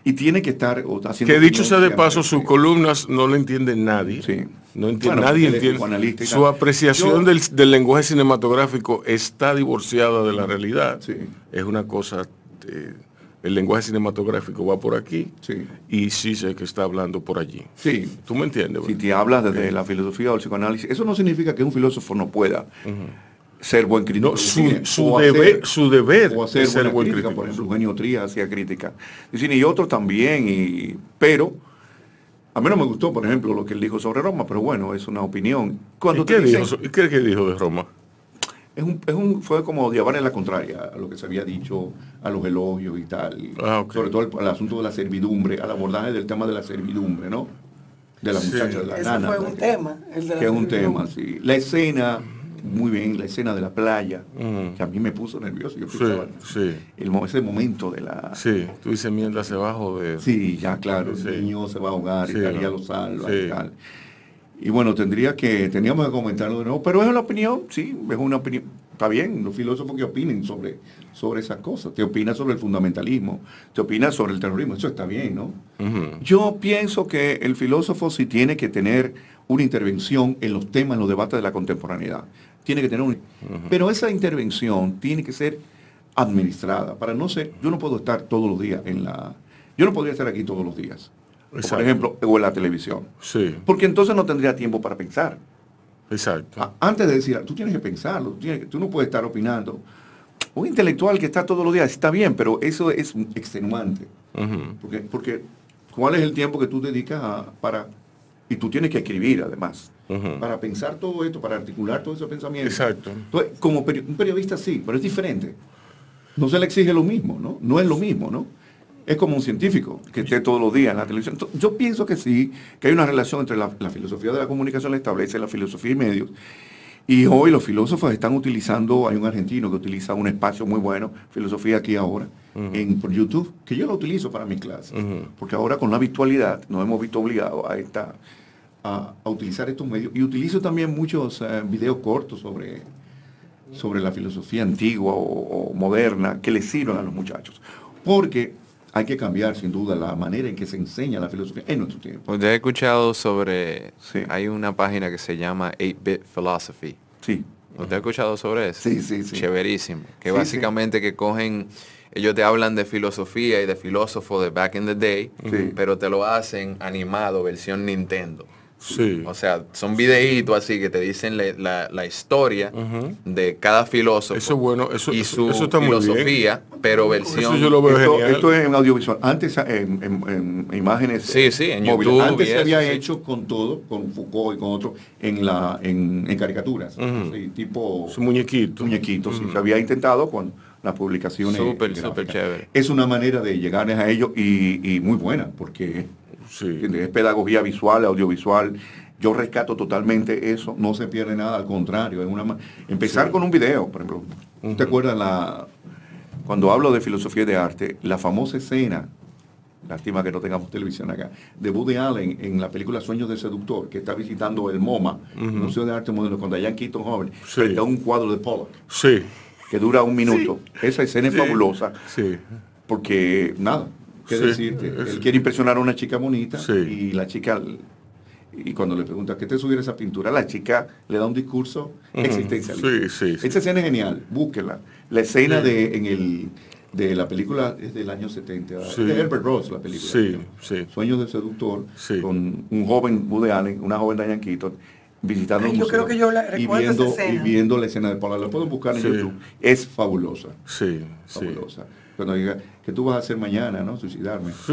y tiene que estar haciendo... Que dicho sea de paso, sus columnas no lo entiende nadie. No entiende, nadie entiende. Su apreciación del, lenguaje cinematográfico está divorciada de la realidad. Es una cosa... Eh, el lenguaje cinematográfico va por aquí y sí sé que está hablando por allí. Sí. ¿Tú me entiendes? Si te hablas desde la filosofía o el psicoanálisis, eso no significa que un filósofo no pueda ser buen crítico. su, deber, su, deber, o hacer ser buen crítico. Por ejemplo, Eugenio Trías hacía crítica y otros también, pero a mí no me gustó, por ejemplo, lo que él dijo sobre Roma, pero bueno, es una opinión. qué, dijo, dijo de Roma? fue como llevar en la contraria a lo que se había dicho, a los elogios y tal. Ah, sobre todo el, asunto de la servidumbre, al abordaje del tema de la servidumbre, ¿no? De la muchacha, de la nana. Fue un tema, que es un tema, sí. La escena muy bien la escena de la playa, que a mí me puso nervioso. Yo pensaba, El, ese momento de la... Sí, tú dices mientras se va de Sí, ya claro, el niño se va a ahogar, y y tal. Y bueno, tendría que, teníamos que comentarlo de nuevo, pero es una opinión, sí, es una opinión. Está bien, los filósofos que opinen sobre, sobre esas cosas. Te opinas sobre el fundamentalismo, te opinas sobre el terrorismo, eso está bien, ¿no? Yo pienso que el filósofo sí tiene que tener una intervención en los temas, en los debates de la contemporaneidad tiene que tener un... Pero esa intervención tiene que ser administrada para no ser... Yo no puedo estar todos los días en la... Yo no podría estar aquí todos los días. Por ejemplo, o en la televisión. Sí. Porque entonces no tendría tiempo para pensar. Exacto. Antes de decir, ah, tú tienes que pensarlo, tú, no puedes estar opinando. Un intelectual que está todos los días está bien, pero eso es extenuante. porque, porque, ¿cuál es el tiempo que tú dedicas a, para y tú tienes que escribir, además, para pensar todo esto, para articular todo ese pensamiento. Exacto. Entonces, como un periodista sí, pero es diferente. No se le exige lo mismo, ¿no? No es lo mismo, ¿no? Es como un científico que esté todos los días en la televisión. yo pienso que sí, que hay una relación entre la, la filosofía de la comunicación la establece la filosofía y medios y hoy los filósofos están utilizando, hay un argentino que utiliza un espacio muy bueno, filosofía aquí ahora, en, por YouTube, que yo lo utilizo para mis clases, porque ahora con la virtualidad nos hemos visto obligados a, esta, a, utilizar estos medios. Y utilizo también muchos eh, videos cortos sobre, sobre la filosofía antigua o, moderna que le sirven a los muchachos. Porque hay que cambiar sin duda la manera en que se enseña la filosofía en nuestro tiempo. Usted pues ha escuchado sobre, sí. hay una página que se llama 8-Bit Philosophy. Sí. ¿Usted ha escuchado sobre eso? Sí, sí, sí. Chéverísimo. Que básicamente que cogen, ellos te hablan de filosofía y de filósofo de back in the day, pero te lo hacen animado, versión Nintendo. Sí. O sea, son videitos así que te dicen la, historia de cada filósofo eso bueno, eso, y su eso está filosofía, pero versión. esto, es en audiovisual. Antes en, imágenes. Sí, sí, en móviles. YouTube. Antes se había hecho con todo, con Foucault y con otro en la en, caricaturas. tipo. Su muñequito. Se había intentado con publicaciones. Es una manera de llegarles a ellos y, muy buena, porque es pedagogía visual, audiovisual. Yo rescato totalmente eso, no se pierde nada, al contrario. Es una Empezar con un video, por ejemplo. ¿Usted acuerda la, cuando hablo de filosofía de arte, la famosa escena, lástima que no tengamos televisión acá, de Woody Allen en la película Sueños del Seductor, que está visitando el MoMA, el Museo de Arte Moderno, cuando Diane Keaton joven, sí. un cuadro de Pollock. Sí que dura un minuto. Esa escena es fabulosa. Sí. Porque, nada, qué decirte. Él quiere impresionar a una chica bonita y la chica y cuando le pregunta qué te subiera esa pintura, la chica le da un discurso existencial. Sí, Esta escena es genial, búsquela. La escena de, de la película es del año 70, de Herbert Ross, la película. Sueños del seductor, con un joven Woody una joven Diane visitando yo creo que yo la, y, viendo, escena. y viendo la escena de Paula. La pueden buscar en YouTube. Es fabulosa. Sí, fabulosa. Cuando diga, que tú vas a hacer mañana? ¿No? Suicidarme.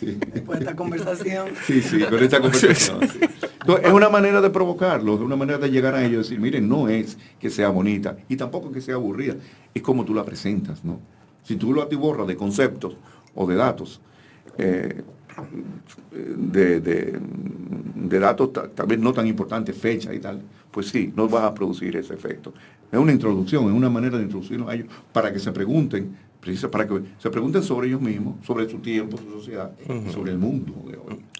Después esta conversación. Sí, sí, con esta conversación. es una manera de provocarlos, es una manera de llegar a ellos y decir, miren, no es que sea bonita y tampoco que sea aburrida, es como tú la presentas, ¿no? Si tú lo atiborras de conceptos o de datos, eh, eh, de, de datos tal vez no tan importantes, fecha y tal, pues sí, no vas a producir ese efecto. Es una introducción, es una manera de introducirnos a ellos para que se pregunten, para que se pregunten sobre ellos mismos, sobre su tiempo, su sociedad, sobre el mundo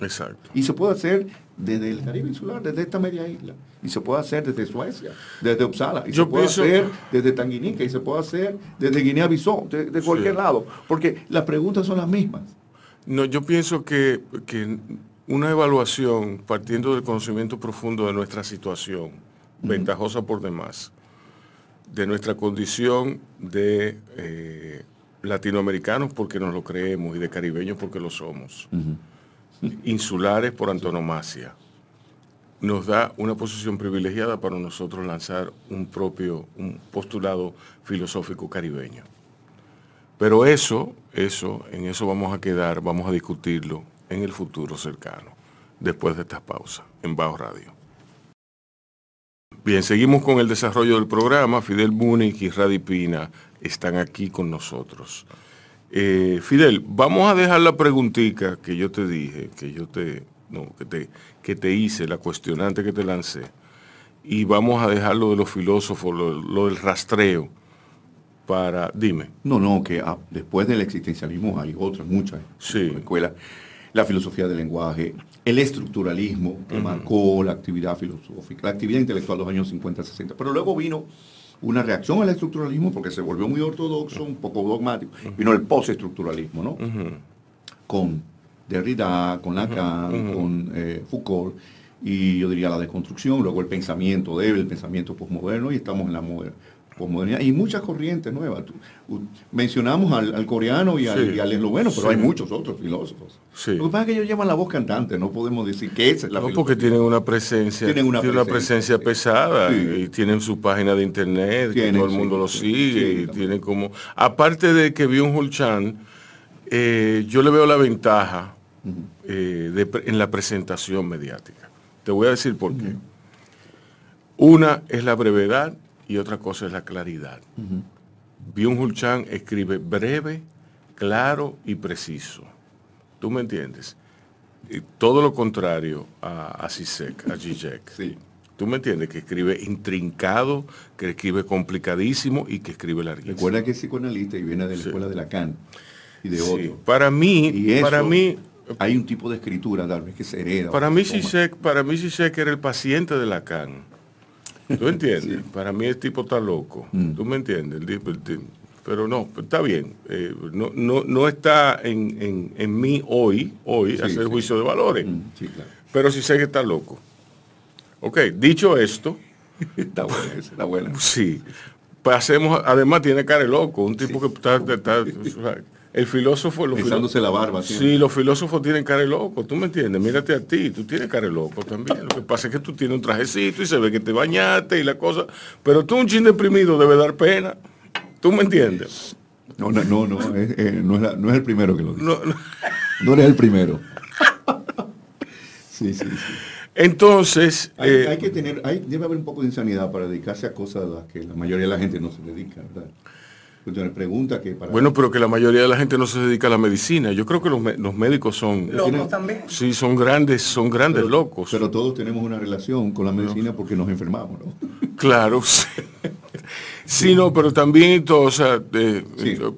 Exacto. Y se puede hacer desde el Caribe insular, desde esta media isla, y se puede hacer desde Suecia, desde Uppsala, y se puede hacer desde Tanguinica, y se puede hacer desde Guinea-Bissau, de, cualquier lado, porque las preguntas son las mismas. No, yo pienso que, que una evaluación partiendo del conocimiento profundo de nuestra situación, ventajosa por demás, de nuestra condición de eh, latinoamericanos porque nos lo creemos y de caribeños porque lo somos, insulares por antonomasia, nos da una posición privilegiada para nosotros lanzar un propio, un postulado filosófico caribeño. Pero eso, eso, en eso vamos a quedar, vamos a discutirlo en el futuro cercano, después de estas pausas en Bajo Radio. Bien, seguimos con el desarrollo del programa. Fidel Múnich y Radipina están aquí con nosotros. Eh, Fidel, vamos a dejar la preguntita que yo te dije, que yo te, que te, que te hice, la cuestionante que te lancé, y vamos a dejar lo de los filósofos, lo, del rastreo para, dime. No, no, que ah, después del existencialismo hay otras muchas sí. escuelas la filosofía del lenguaje, el estructuralismo que marcó la actividad filosófica, la actividad intelectual de los años 50, 60. Pero luego vino una reacción al estructuralismo porque se volvió muy ortodoxo, un poco dogmático. Vino el postestructuralismo, ¿no? Con Derrida, con Lacan, con eh, Foucault y yo diría la deconstrucción, luego el pensamiento débil, el pensamiento posmoderno y estamos en la moderna y muchas corrientes nuevas. mencionamos al, coreano y al, sí, pero hay muchos otros filósofos. Lo que pasa es que ellos llaman la voz cantante, no podemos decir que es la No, porque tienen una presencia, tienen una, presencia, pesada y tienen su página de internet, todo el mundo lo sigue tienen como... Aparte de que vio un Hulchan eh, yo le veo la ventaja eh, en la presentación mediática. Te voy a decir por qué. Una es la brevedad y otra cosa es la claridad. Uh -huh. escribe breve, claro y preciso. ¿Tú me entiendes? todo lo contrario a, a Zizek, a Sí. ¿Tú me entiendes? Que escribe intrincado, que escribe complicadísimo y que escribe larguísimo. Recuerda que es psicoanalista y viene de la escuela de Lacan y de sí. Para mí, para mí... Hay un tipo de escritura, darme que se hereda. Para mí, Zizek, para mí Zizek era el paciente de Lacan ¿Tú entiendes? Para mí el tipo está loco. Mm. ¿Tú me entiendes? Pero no, está bien. Eh, no, no, no, está en, mí hoy, hoy hacer juicio de valores. Mm, pero sí sé que está loco. Ok, dicho esto. está Sí. Pasemos, además tiene cara de loco, un tipo que está el filósofo... Los la barba. Sí, los filósofos tienen cara de loco, tú me entiendes, mírate a ti, tú tienes cara de loco también. Lo que pasa es que tú tienes un trajecito y se ve que te bañaste y la cosa, pero tú un chin deprimido debe dar pena, tú me entiendes. No, no, no, no, es, eh, el primero que lo dice. No, eres el primero. Sí, sí, Entonces... Eh, hay, que tener, debe haber un poco de insanidad para dedicarse a cosas a las que la mayoría de la gente no se dedica, ¿verdad? Bueno, pero que la mayoría de la gente no se dedica a la medicina. Yo creo que los, médicos son... Locos también. Sí, son grandes, son grandes locos. Pero todos tenemos una relación con la medicina porque nos enfermamos, ¿no? Claro, sí. no, pero también, todo, o sea,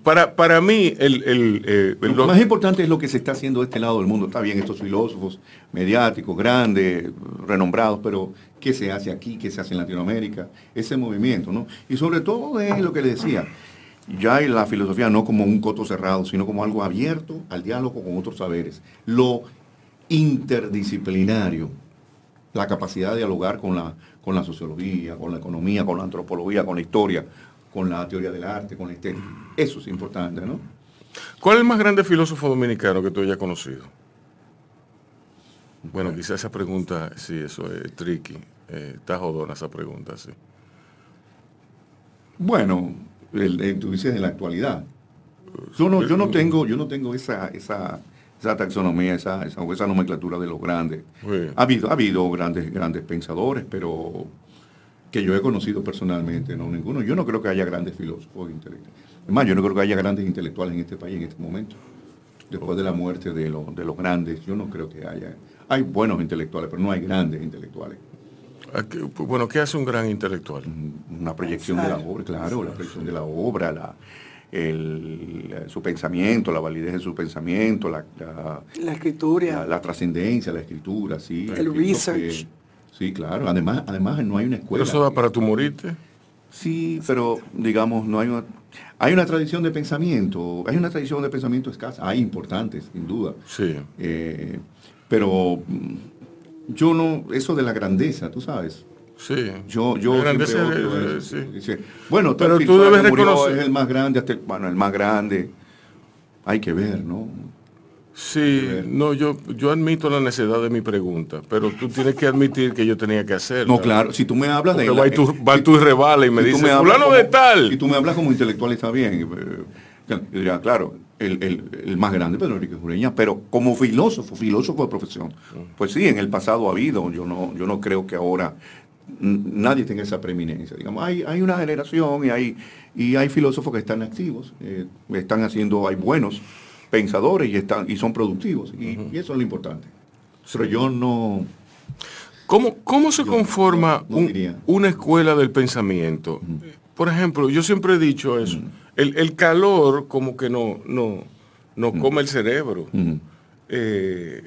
para, mí, el, el, eh, lo más importante es lo que se está haciendo de este lado del mundo. Está bien, estos filósofos mediáticos, grandes, renombrados, pero ¿qué se hace aquí? ¿Qué se hace en Latinoamérica? Ese movimiento, ¿no? Y sobre todo es lo que le decía, ya hay la filosofía no como un coto cerrado, sino como algo abierto al diálogo con otros saberes. Lo interdisciplinario, la capacidad de dialogar con la, con la sociología, con la economía, con la antropología, con la historia, con la teoría del arte, con la estética. Eso es importante, ¿no? ¿Cuál es el más grande filósofo dominicano que tú hayas conocido? Bueno, quizá esa pregunta, sí, eso es tricky. Eh, está jodona esa pregunta, sí. Bueno, eh, tú dices en la actualidad. Yo no, yo no tengo, yo no tengo esa, esa, taxonomía, esa, esa, nomenclatura de los grandes. Ha habido, ha habido grandes, grandes pensadores, pero que yo he conocido personalmente, no ninguno. Yo no creo que haya grandes filósofos intelectuales. más, yo no creo que haya grandes intelectuales en este país en este momento. Después de la muerte de, de los grandes, yo no creo que haya. Hay buenos intelectuales, pero no hay grandes intelectuales bueno, ¿qué hace un gran intelectual? Mm, una proyección de la obra, claro, la proyección de la obra, la, su pensamiento, la validez de su pensamiento, la, la, escritura. La, trascendencia, la escritura, sí. El research. Eh, sí, claro. Además, además no hay una escuela. eso va para tu morirte? Sí, pero digamos, no hay una, hay una tradición de pensamiento, hay una tradición de pensamiento escasa, hay importantes, sin duda. Sí. Eh, pero yo no, eso de la grandeza, tú sabes. Sí. Yo, yo Bueno, pero tú debes reconocer. el más grande, hasta el, bueno, el más grande. Hay que ver, ¿no? Sí, no, yo, yo admito la necesidad de mi pregunta, pero tú tienes que admitir que yo tenía que hacerlo. No, claro, si tú me hablas de... Va, la, y tú, va rebala y me dice, dices, de tal. Si tú me hablas como intelectual está bien. Eh, yo diría, claro, el, más grande, Pedro Enrique pero como filósofo, filósofo de profesión. Pues sí, en el pasado ha habido, yo no, yo no creo que ahora nadie tenga esa preeminencia. Digamos, hay, hay una generación y hay, y hay filósofos que están activos, eh, están haciendo, hay buenos pensadores y, están, y son productivos, y, eso es lo importante. Pero yo no... ¿Cómo, cómo se conforma una escuela del pensamiento? Por ejemplo, yo siempre he dicho eso. El, calor como que no, no, no mm. come el cerebro. Mm. Eh,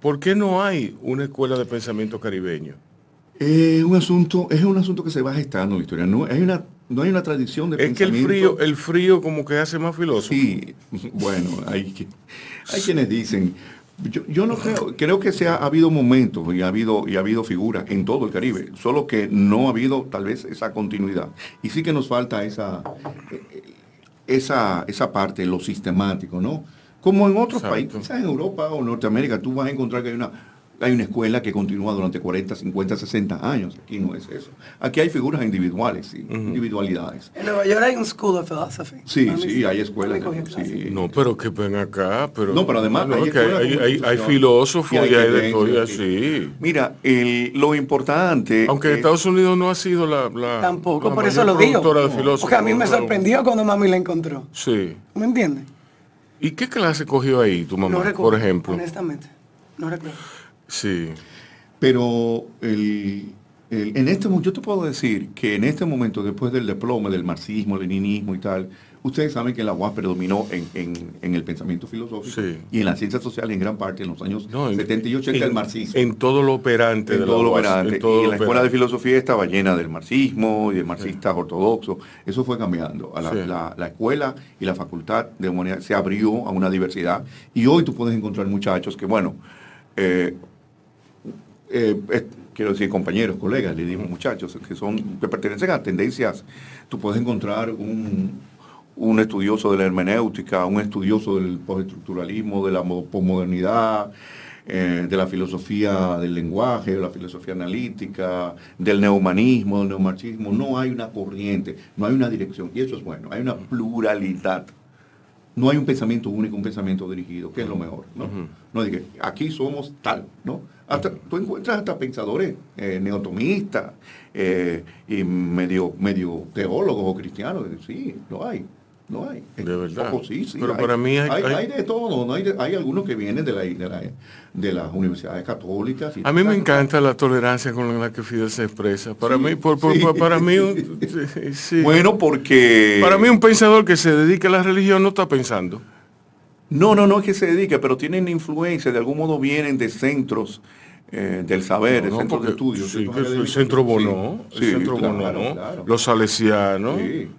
¿Por qué no hay una escuela de pensamiento caribeño? Eh, un asunto, es un asunto que se va gestando, Victoria. No hay una, no hay una tradición de es que el frío, el frío como que hace más filósofo. Sí, bueno, hay, hay quienes dicen. Yo, no creo, creo que se ha, habido momentos y ha habido, y ha habido figuras en todo el Caribe, solo que no ha habido tal vez esa continuidad. Y sí que nos falta esa, eh, esa, parte, lo sistemático, ¿no? Como en otros países, países, en Europa o Norteamérica, tú vas a encontrar que hay una hay una escuela que continúa durante 40, 50, 60 años. Aquí no es eso. Aquí hay figuras individuales, sí, individualidades. En Nueva York hay un School of Philosophy. Sí, sí, hay escuelas. No, pero que ven acá. Pero, no, pero además hay, filósofos y hay, de todo así. Mira, lo importante. Aunque Estados Unidos no ha sido la. tampoco, por eso lo digo. De Porque a mí me sorprendió cuando mami la encontró. Sí. ¿Me entiendes? ¿Y qué clase cogió ahí tu mamá, no recuerdo, por ejemplo? Honestamente, no recuerdo. Sí. Pero en este yo te puedo decir que en este momento, después del diploma del marxismo, leninismo y tal, ustedes saben que la UAS predominó en, el pensamiento filosófico y en las ciencias sociales en gran parte en los años 70 y 80 el marxismo. En todo lo operante. En todo lo operante. y en la escuela de filosofía estaba llena del marxismo y de marxistas ortodoxos. Eso fue cambiando. A la, escuela y la facultad de humanidad se abrió a una diversidad y hoy tú puedes encontrar muchachos que, bueno, eh, eh, eh, quiero decir compañeros, colegas, le digo muchachos, que, son, que pertenecen a tendencias. Tú puedes encontrar un, estudioso de la hermenéutica, un estudioso del postestructuralismo, de la postmodernidad eh, de la filosofía del lenguaje, de la filosofía analítica, del neumanismo, del neomarxismo. No hay una corriente, no hay una dirección. Y eso es bueno, hay una pluralidad. No hay un pensamiento único, un pensamiento dirigido, que es lo mejor. No, no aquí somos tal, ¿no? Hasta, tú encuentras hasta pensadores eh, neotomistas eh, y medio, medio teólogos o cristianos. Sí, no hay. No hay. De verdad. Ah, pues sí, sí, Pero para mí hay, de todo. ¿no? Hay, hay algunos que vienen de, la, de, las universidades católicas. a mí me encanta la tolerancia con la que Fidel se expresa. Para mí, para mí Bueno, porque... Para mí un pensador que se dedica a la religión no está pensando. No, no, no es que se dedique, pero tienen influencia, de algún modo vienen de centros eh, del saber, centros de estudios. Sí, el centro Bono, el los salesianos,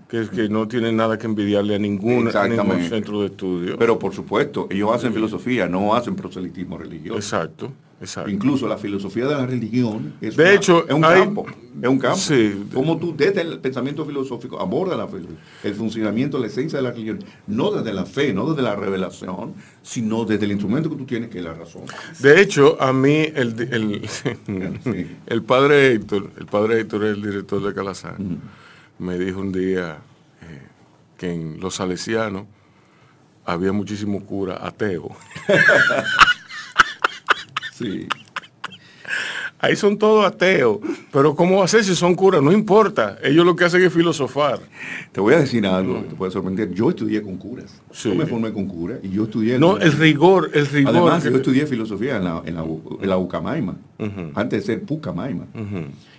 que, que, no tienen nada que envidiarle a ningún, a ningún centro de estudio. Pero por supuesto, ellos hacen filosofía, no hacen proselitismo religioso. Exacto. Incluso la filosofía de la religión es, de hecho, es un campo. Es un campo. Como tú desde el este pensamiento filosófico aborda la, el funcionamiento, la esencia de la religión, no desde la fe, no desde la revelación, sino desde el instrumento que tú tienes, que es la razón. De hecho, a mí el, padre Héctor, el padre Héctor es el director de Calazán, me dijo un día eh, que en los salesianos había muchísimos cura ateos. Ahí son todos ateos, pero ¿cómo va a ser si son curas? No importa, ellos lo que hacen es filosofar. Te voy a decir algo, te puede sorprender. Yo estudié con curas, yo me formé con curas y yo estudié... No, el rigor, el rigor. Además, yo estudié filosofía en la, en Ucamaima, antes de ser Pucamaima,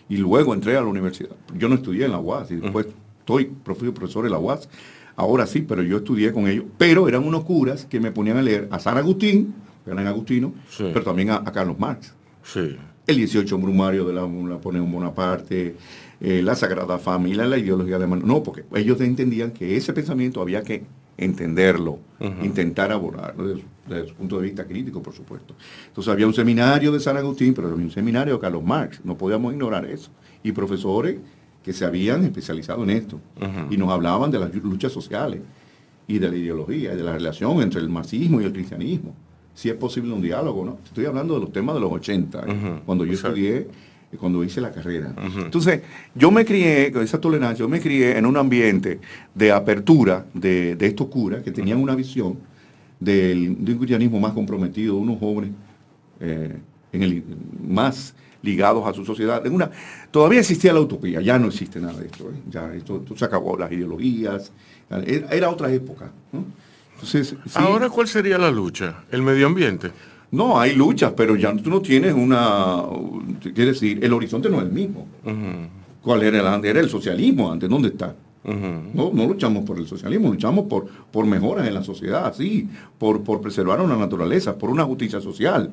y luego entré a la universidad. Yo no estudié en la UAS y después estoy profesor en la UAS, ahora sí, pero yo estudié con ellos, pero eran unos curas que me ponían a leer a San Agustín, gran Agustino, pero también a, Carlos Marx. El 18 Brumario de la, la pone un Bonaparte, eh, la Sagrada Familia, la ideología alemana. No, porque ellos entendían que ese pensamiento había que entenderlo, intentar abordarlo desde, su punto de vista crítico, por supuesto. Entonces había un seminario de San Agustín, pero había un seminario de Carlos Marx, no podíamos ignorar eso. Y profesores que se habían especializado en esto y nos hablaban de las luchas sociales y de la ideología y de la relación entre el marxismo y el cristianismo si es posible un diálogo, ¿no? Estoy hablando de los temas de los 80, ¿eh? cuando yo estudié, eh, cuando hice la carrera. Entonces, yo me crié, con esa tolerancia, yo me crié en un ambiente de apertura de, estos curas que tenían una visión del, de un cristianismo más comprometido, unos jóvenes eh, más ligados a su sociedad. una, todavía existía la utopía, ya no existe nada de esto. Ya esto, se acabó, las ideologías, era, otra época. Ahora, ¿cuál sería la lucha? ¿El medio ambiente? No, hay luchas, pero ya tú no tienes una... Quiere decir, el horizonte no es el mismo. ¿Cuál era el el socialismo antes, ¿dónde está? no, luchamos por el socialismo, luchamos por, por mejoras en la sociedad, sí, por, preservar una naturaleza, por una justicia social.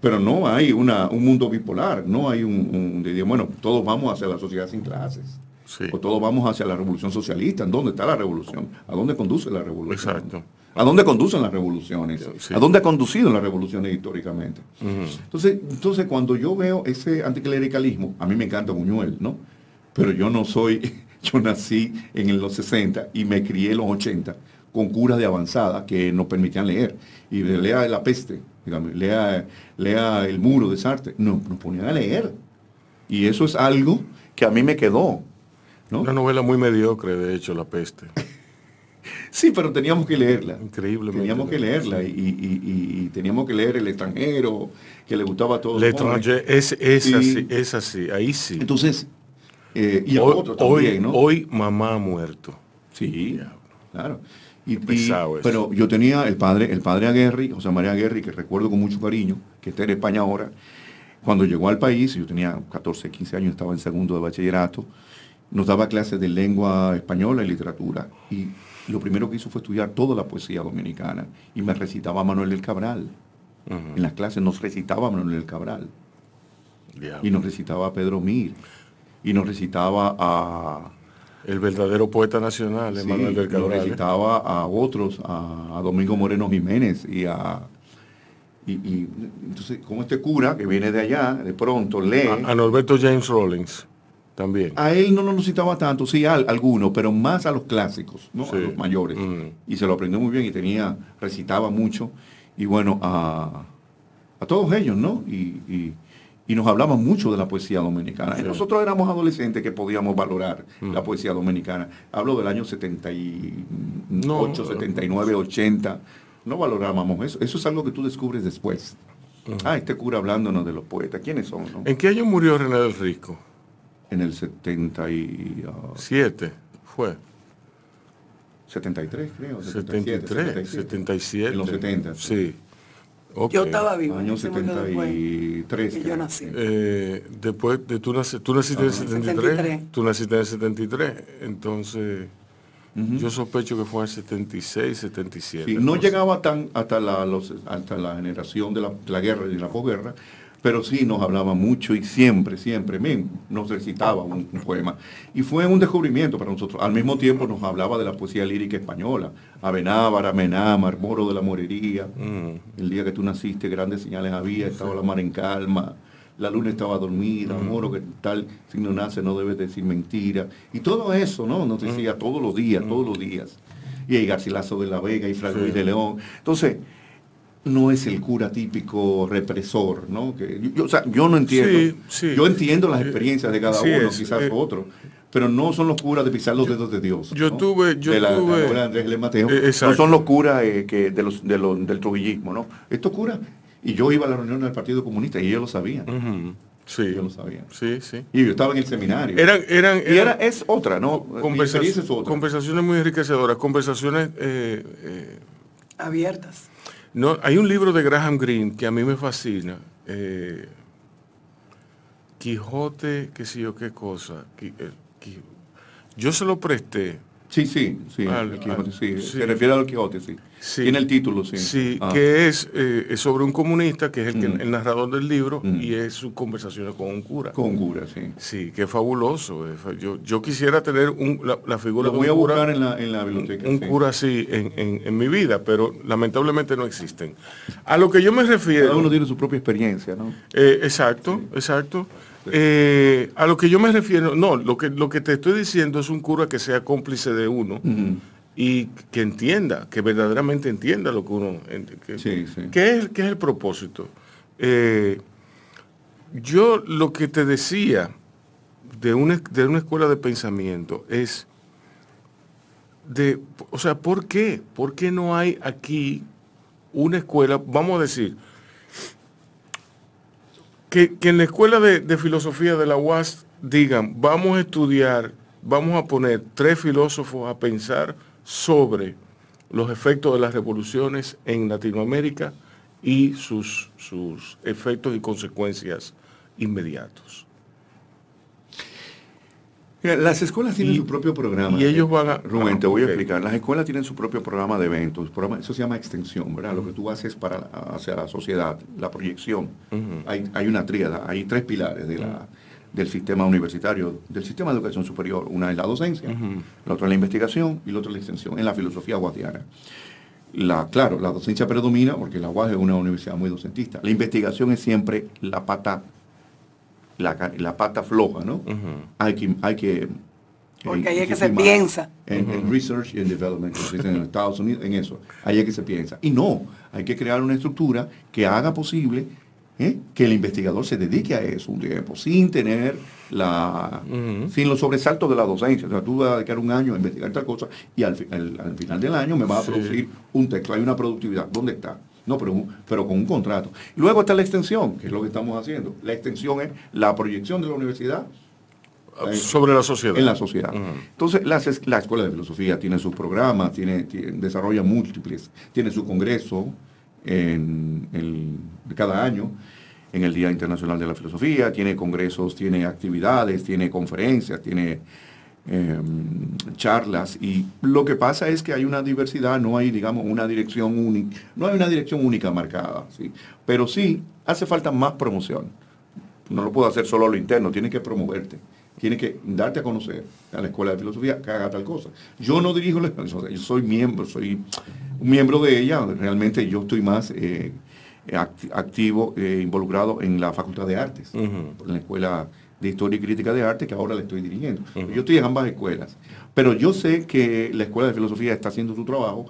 Pero no hay un mundo bipolar, no hay un, un, Bueno, todos vamos hacia la sociedad sin clases. O todos vamos hacia la revolución socialista. ¿En dónde está la revolución? ¿A dónde conduce la revolución? Exacto. ¿A dónde conducen las revoluciones? ¿A dónde ha conducido las revoluciones históricamente? entonces, entonces, cuando yo veo ese anticlericalismo, a mí me encanta Buñuel, ¿no? Pero yo no soy, yo nací en los 60 y me crié en los 80 con curas de avanzada que nos permitían leer. Y lea La Peste, lea, lea El Muro de Sartre. No, nos ponían a leer. Y eso es algo que a mí me quedó. Una novela muy mediocre, de hecho, La Peste. sí, pero teníamos que leerla. Increíblemente. Teníamos que leerla y, teníamos que leer El extranjero, que le gustaba a todos. El extranjero, es, así, es así, ahí sí. Entonces, eh, hoy, mamá ha muerto. Sí, claro. Y, pero yo tenía el padre, el padre Aguerri, José María Aguerri, que recuerdo con mucho cariño, que está en España ahora, cuando llegó al país, yo tenía 14, 15 años, estaba en segundo de bachillerato, nos daba clases de lengua española y literatura. Y lo primero que hizo fue estudiar toda la poesía dominicana. Y me recitaba Manuel del Cabral. En las clases nos recitaba Manuel del Cabral. Y nos recitaba a Pedro Mir. Y nos recitaba a... El verdadero poeta nacional, Manuel del Cabral. Nos ¿eh? recitaba a otros, a, Domingo Moreno Jiménez y a... Y, entonces, como este cura que viene de allá, de pronto lee... A, a Norberto James Rollins. También. A él no nos citaba tanto, sí, a algunos, pero más a los clásicos, ¿no? a los mayores. Mm. Y se lo aprendió muy bien y tenía, recitaba mucho. Y bueno, a, todos ellos, ¿no? Y, nos hablaba mucho de la poesía dominicana. Nosotros éramos adolescentes que podíamos valorar mm. la poesía dominicana. Hablo del año 78, 79, 80. No valorábamos eso. Eso es algo que tú descubres después. Mm. Ah, este cura hablándonos de los poetas. ¿Quiénes son? ¿En qué año murió René del Risco? en el 77. fue. 73, creo. 73, 77. En los 70. Sí. Yo estaba vivo. Año 73. yo nací. Eh, después de tú, naciste en el 73. Tú naciste en el 73. Entonces, yo sospecho que fue en el 76, 77. Sí, no llegaba tan hasta la, generación de la, la guerra y la posguerra, pero sí nos hablaba mucho y siempre, siempre me, nos recitaba un, poema. Y fue un descubrimiento para nosotros. Al mismo tiempo nos hablaba de la poesía lírica española, Avenábara, Amenámar, Moro de la Morería, mm. el día que tú naciste grandes señales había, estaba la mar en calma, la luna estaba dormida, mm. Moro que tal si no nace no debes decir mentira. Y todo eso, ¿no? Nos decía mm. todos los días, todos los días. Y ahí Garcilaso de la Vega y Fray Luis de León. Entonces, no es el cura típico represor, ¿no? Que, yo, no entiendo. yo entiendo las eh, experiencias de cada uno, quizás eh. otro. Pero no son los curas de pisar los dedos de Dios. Yo tuve, yo de la, tuve. Mateo. Eh, no son los curas de los, del trujillismo, ¿no? Estos curas. Y yo iba a la reunión del Partido Comunista y ellos lo sabían. Sí. Yo lo sabía. Sí, sí. Y yo estaba en el seminario. Eran, eran, y era, es otra, ¿no? Conversaciones, muy enriquecedoras, conversaciones abiertas hay un libro de Graham Greene que a mí me fascina. Eh, Quijote, qué sé yo, qué cosa. Eh, yo se lo presté Sí, sí, sí, Se refiere al Quijote, sí. Tiene el título, sí. Sí, ah. que eh, es, sobre un comunista, que es el, mm. narrador del libro, mm. y es su conversación con un cura. Con un cura, sí. Sí, que fabuloso. Eh, yo, quisiera tener la, figura de un voy a buscar en, la, biblioteca. Un, cura así en, mi vida, pero lamentablemente no existen. A lo que yo me refiero... Cada uno tiene su propia experiencia, ¿no? Eh, exacto, exacto. Eh, a lo que yo me refiero, no, lo que, lo que te estoy diciendo es un cura que sea cómplice de uno y que entienda, que verdaderamente entienda lo que uno... Que, ¿qué, es, el propósito? Eh, yo lo que te decía de una, de una escuela de pensamiento es de, o sea, ¿por qué? ¿Por qué no hay aquí una escuela, vamos a decir, que, en la escuela de, filosofía de la UAS digan, vamos a estudiar, vamos a poner tres filósofos a pensar sobre los efectos de las revoluciones en Latinoamérica y sus, sus efectos y consecuencias inmediatos las escuelas tienen su propio programa. Y ellos van a... Rubén, ah, te voy a explicar. Las escuelas tienen su propio programa de eventos. Programa, eso se llama extensión, ¿verdad? Lo que tú haces para hacia la sociedad, la proyección. hay, una tríada, hay tres pilares de del sistema universitario, del sistema de educación superior. Una es la docencia, la otra es la investigación y la otra es la extensión, en la filosofía guadiana. La, claro, la docencia predomina porque la UAS es una universidad muy docentista. La investigación es siempre la pata la, pata floja, ¿no? Hay que... Hay que porque eh, ahí es que, se piensa. En, Research and Development, en Estados Unidos, en eso. Ahí es que se piensa. Y no, hay que crear una estructura que haga posible ¿eh? que el investigador se dedique a eso un tiempo, sin tener la sin los sobresaltos de la docencia. O sea, tú vas a dedicar un año a investigar tal cosa y al, final del año me vas a producir un texto. Hay una productividad. ¿Dónde está? No, pero, con un contrato. Y luego está la extensión, que es lo que estamos haciendo. La extensión es la proyección de la universidad eh, sobre la sociedad. En la sociedad. Entonces, la, Escuela de Filosofía tiene sus programas, tiene, desarrolla múltiples, tiene su congreso en, cada año, en el Día Internacional de la Filosofía, tiene congresos, tiene actividades, tiene conferencias, tiene Em, charlas y lo que pasa es que hay una diversidad, no hay, digamos, una dirección única, no hay una dirección única marcada, ¿sí? pero sí hace falta más promoción. No lo puedo hacer solo lo interno, tiene que promoverte, tiene que darte a conocer a la Escuela de Filosofía que haga tal cosa. Yo no dirijo la escuela, yo soy miembro, soy un miembro de ella, realmente yo estoy más... Eh, eh, activo, eh, involucrado en la Facultad de Artes, en la Escuela de Historia y Crítica de Arte, que ahora le estoy dirigiendo. Yo estoy en ambas escuelas, pero yo sé que la Escuela de Filosofía está haciendo su trabajo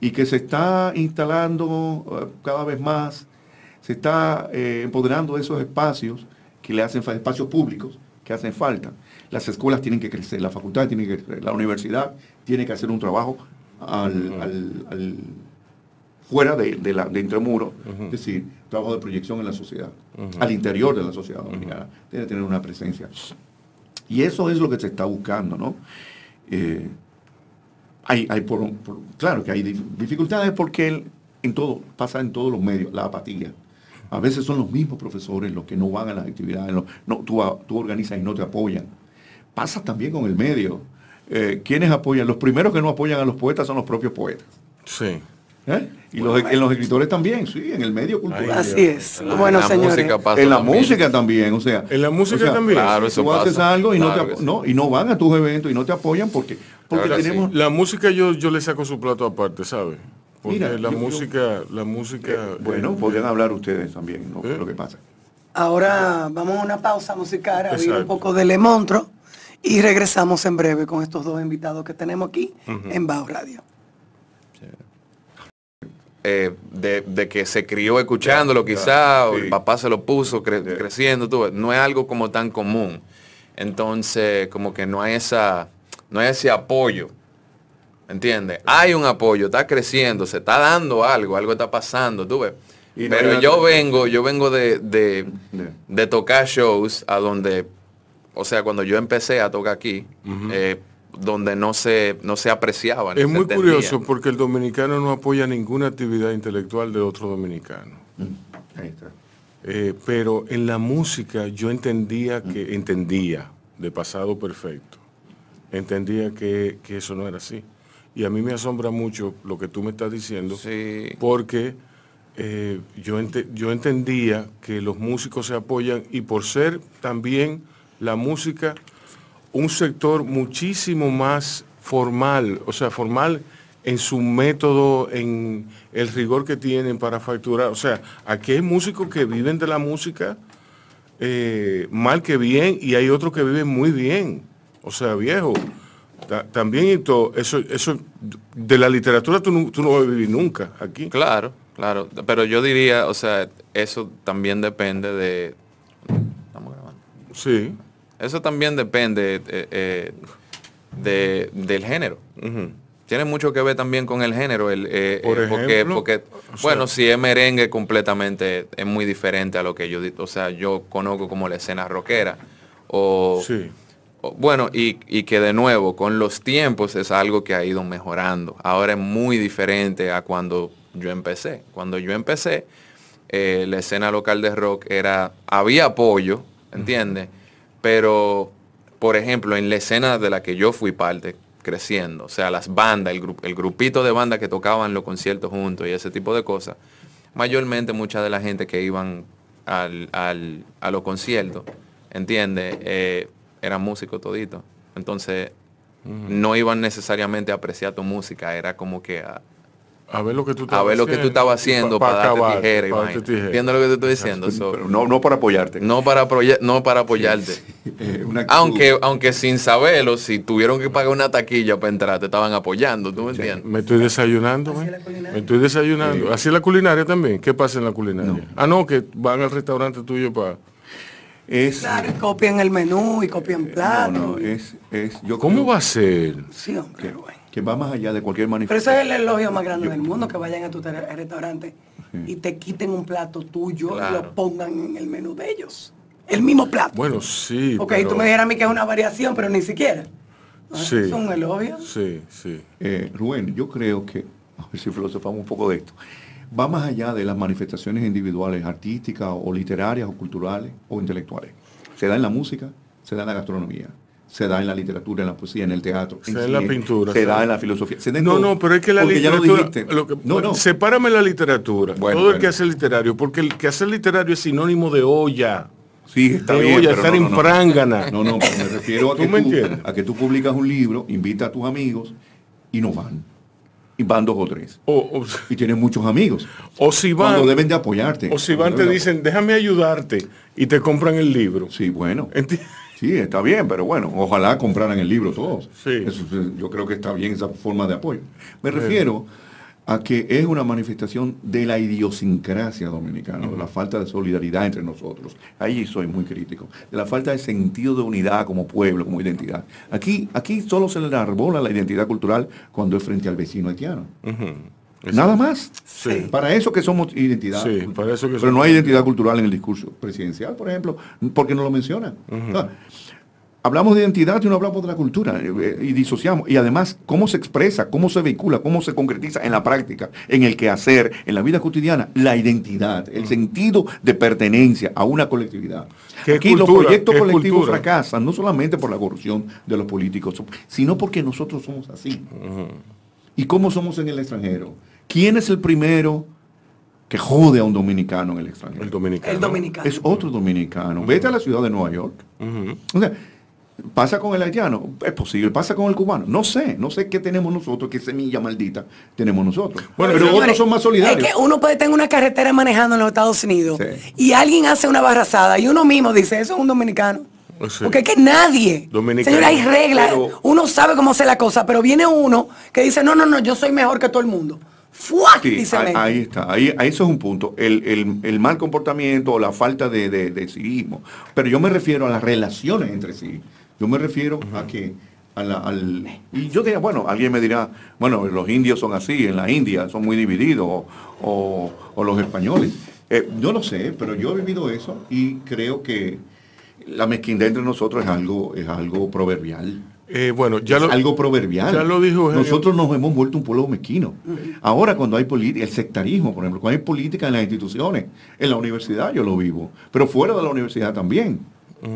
y que se está instalando eh, cada vez más, se está eh, empoderando esos espacios que le hacen espacios públicos que hacen falta. Las escuelas tienen que crecer, la facultad tiene que crecer, la universidad tiene que hacer un trabajo al fuera de, de la, de es decir, trabajo de proyección en la sociedad, al interior de la sociedad dominicana, que tener una presencia. Y eso es lo que se está buscando, ¿no? Eh, hay, por, claro que hay dificultades porque en todo, pasa en todos los medios, la apatía. A veces son los mismos profesores los que no van a las actividades, no, tú, organizas y no te apoyan. Pasa también con el medio. Eh, ¿Quiénes apoyan? Los primeros que no apoyan a los poetas son los propios poetas. Sí. ¿Eh? Y los, e- en los escritores también, sí, en el medio cultural. Así es. Bueno, señores. en la música también, o sea. En la música también. Claro, eso tú pasa. haces algo y, no y no van a tus eventos y no te apoyan porque, porque tenemos... La música yo, yo le saco su plato aparte, ¿sabes? Porque la, música, la música... Eh, bueno, eh, podrían hablar ustedes también, lo que pasa. Ahora vamos a una pausa musical, a ver un poco de Le Montro y regresamos en breve con estos dos invitados que tenemos aquí en Bajo Radio. Eh, de, que se crió escuchándolo quizá, o el papá se lo puso creciendo, tú, no es algo como tan común. Entonces, como que no hay, esa, no hay ese apoyo. entiende Hay un apoyo, está creciendo, se está dando algo, algo está pasando, tú ves. Pero yo vengo, yo vengo de, de, tocar shows a donde, o sea, cuando yo empecé a tocar aquí, donde no se, no se apreciaban. Es muy curioso porque el dominicano no apoya ninguna actividad intelectual de otro dominicano. Mm, eh, pero en la música yo entendía mm. que, entendía, de pasado perfecto, entendía que, eso no era así. Y a mí me asombra mucho lo que tú me estás diciendo, porque eh, yo, yo entendía que los músicos se apoyan y por ser también la música un sector muchísimo más formal, o sea, formal en su método, en el rigor que tienen para facturar. O sea, aquí hay músicos que viven de la música eh, mal que bien y hay otros que viven muy bien. O sea, viejo. también eso, eso, de la literatura tú no, tú no vas a vivir nunca aquí. Claro, claro. Pero yo diría, o sea, eso también depende de... ¿Estamos grabando? Sí. Eso también depende eh, eh, del género. Tiene mucho que ver también con el género. El, eh, porque, bueno, si es merengue completamente, es muy diferente a lo que yo, o sea, yo conozco como la escena rockera. O, sí. bueno, y, que de nuevo, con los tiempos es algo que ha ido mejorando. Ahora es muy diferente a cuando yo empecé. Cuando yo empecé, la escena local de rock era, había apoyo, ¿entiendes? Pero, por ejemplo, en la escena de la que yo fui parte creciendo, o sea, las bandas, el, el grupito de bandas que tocaban los conciertos juntos y ese tipo de cosas, mayormente mucha de la gente que iban a los conciertos, ¿entiendes? Eh, eran músicos toditos. Entonces, no iban necesariamente a apreciar tu música, era como que a, a ver lo que tú estabas haciendo. lo que tú haciendo para, darte tijera. Entiendo lo que te estoy diciendo. no, no para apoyarte. No para, no para apoyarte. aunque, aunque sin saberlo, si tuvieron que pagar una taquilla para entrar, te estaban apoyando. ¿Tú me entiendes? Me estoy desayunando. ¿eh? Me estoy desayunando. Así la culinaria también. ¿Qué pasa en la culinaria? Ah, no, que van al restaurante tuyo para... Es, copian el menú y copian eh, plato. es, yo ¿Cómo va a ser? Que va más allá de cualquier manifestación. Pero ese es el elogio más grande del mundo, que vayan a tu restaurante y te quiten un plato tuyo y lo pongan en el menú de ellos. El mismo plato. Bueno, sí. Ok, tú me dijeras a mí que es una variación, pero ni siquiera. Ah, sí. Es un elogio. Sí, sí. Eh, Rubén, yo creo que, a ver si filosofamos un poco de esto, va más allá de las manifestaciones individuales, artísticas o literarias o culturales o intelectuales. Se da en la música, se da en la gastronomía, se da en la literatura, en la poesía, en el teatro. Se da en la pintura. Se da en la filosofía. no, no, pero es que la literatura... no, no. Sepárame la literatura. todo el que hace literario, porque el que hace literario es sinónimo de olla. Sí, está estar en prangana. No, no, me refiero a que, ¿Tú a que tú publicas un libro, invitas a tus amigos y no van. Y van dos o tres. O, y tienes muchos amigos. O si van. Cuando deben de apoyarte. O si van, te dicen, déjame ayudarte y te compran el libro. Sí, bueno. Sí, está bien, pero bueno, ojalá compraran el libro todos. Eh, yo creo que está bien esa forma de apoyo. Me refiero a que es una manifestación de la idiosincrasia dominicana, de la falta de solidaridad entre nosotros. Ahí soy muy crítico. De la falta de sentido de unidad como pueblo, como identidad. Aquí, aquí solo se le arbola la identidad cultural cuando es frente al vecino haitiano. Nada más. Para eso que somos identidad. para eso Pero no hay identidad cultural en el discurso presidencial, por ejemplo, porque no lo mencionan. hablamos de identidad y no hablamos de la cultura eh, eh, y disociamos. Y además, cómo se expresa, cómo se vehicula, cómo se concretiza en la práctica, en el quehacer, en la vida cotidiana, la identidad, el sentido de pertenencia a una colectividad. Aquí los proyectos colectivos fracasan, no solamente por la corrupción de los políticos, sino porque nosotros somos así. ¿Y cómo somos en el extranjero? ¿Quién es el primero que jode a un dominicano en el extranjero? El dominicano. El dominicano. Es otro dominicano. Vete a la ciudad de Nueva York. O sea, pasa con el haitiano, es posible, pasa con el cubano. No sé, no sé qué tenemos nosotros, qué semilla maldita tenemos nosotros. Bueno, pero, otros son más solidarios. Es que uno puede tener una carretera manejando en los Estados Unidos y alguien hace una barrazada y uno mismo dice, eso es un dominicano. Porque es que nadie. hay reglas. Uno sabe cómo hacer la cosa, pero viene uno que dice, no, no, no, yo soy mejor que todo el mundo. ¡Fuah! ahí, está, ahí, ahí, eso es un punto. El, mal comportamiento o la falta de, de, civismo. Pero yo me refiero a las relaciones entre sí. Yo me refiero a que al, y yo diría, bueno, alguien me dirá, bueno, los indios son así, en la India son muy divididos, o, los españoles. Eh, yo no sé, pero yo he vivido eso y creo que la mezquindad entre nosotros es algo, es algo proverbial. Eh, bueno, ya algo proverbial. Ya lo dijo Nosotros nos hemos vuelto un pueblo mezquino. Ahora cuando hay política, el sectarismo, por ejemplo, cuando hay política en las instituciones, en la universidad yo lo vivo, pero fuera de la universidad también,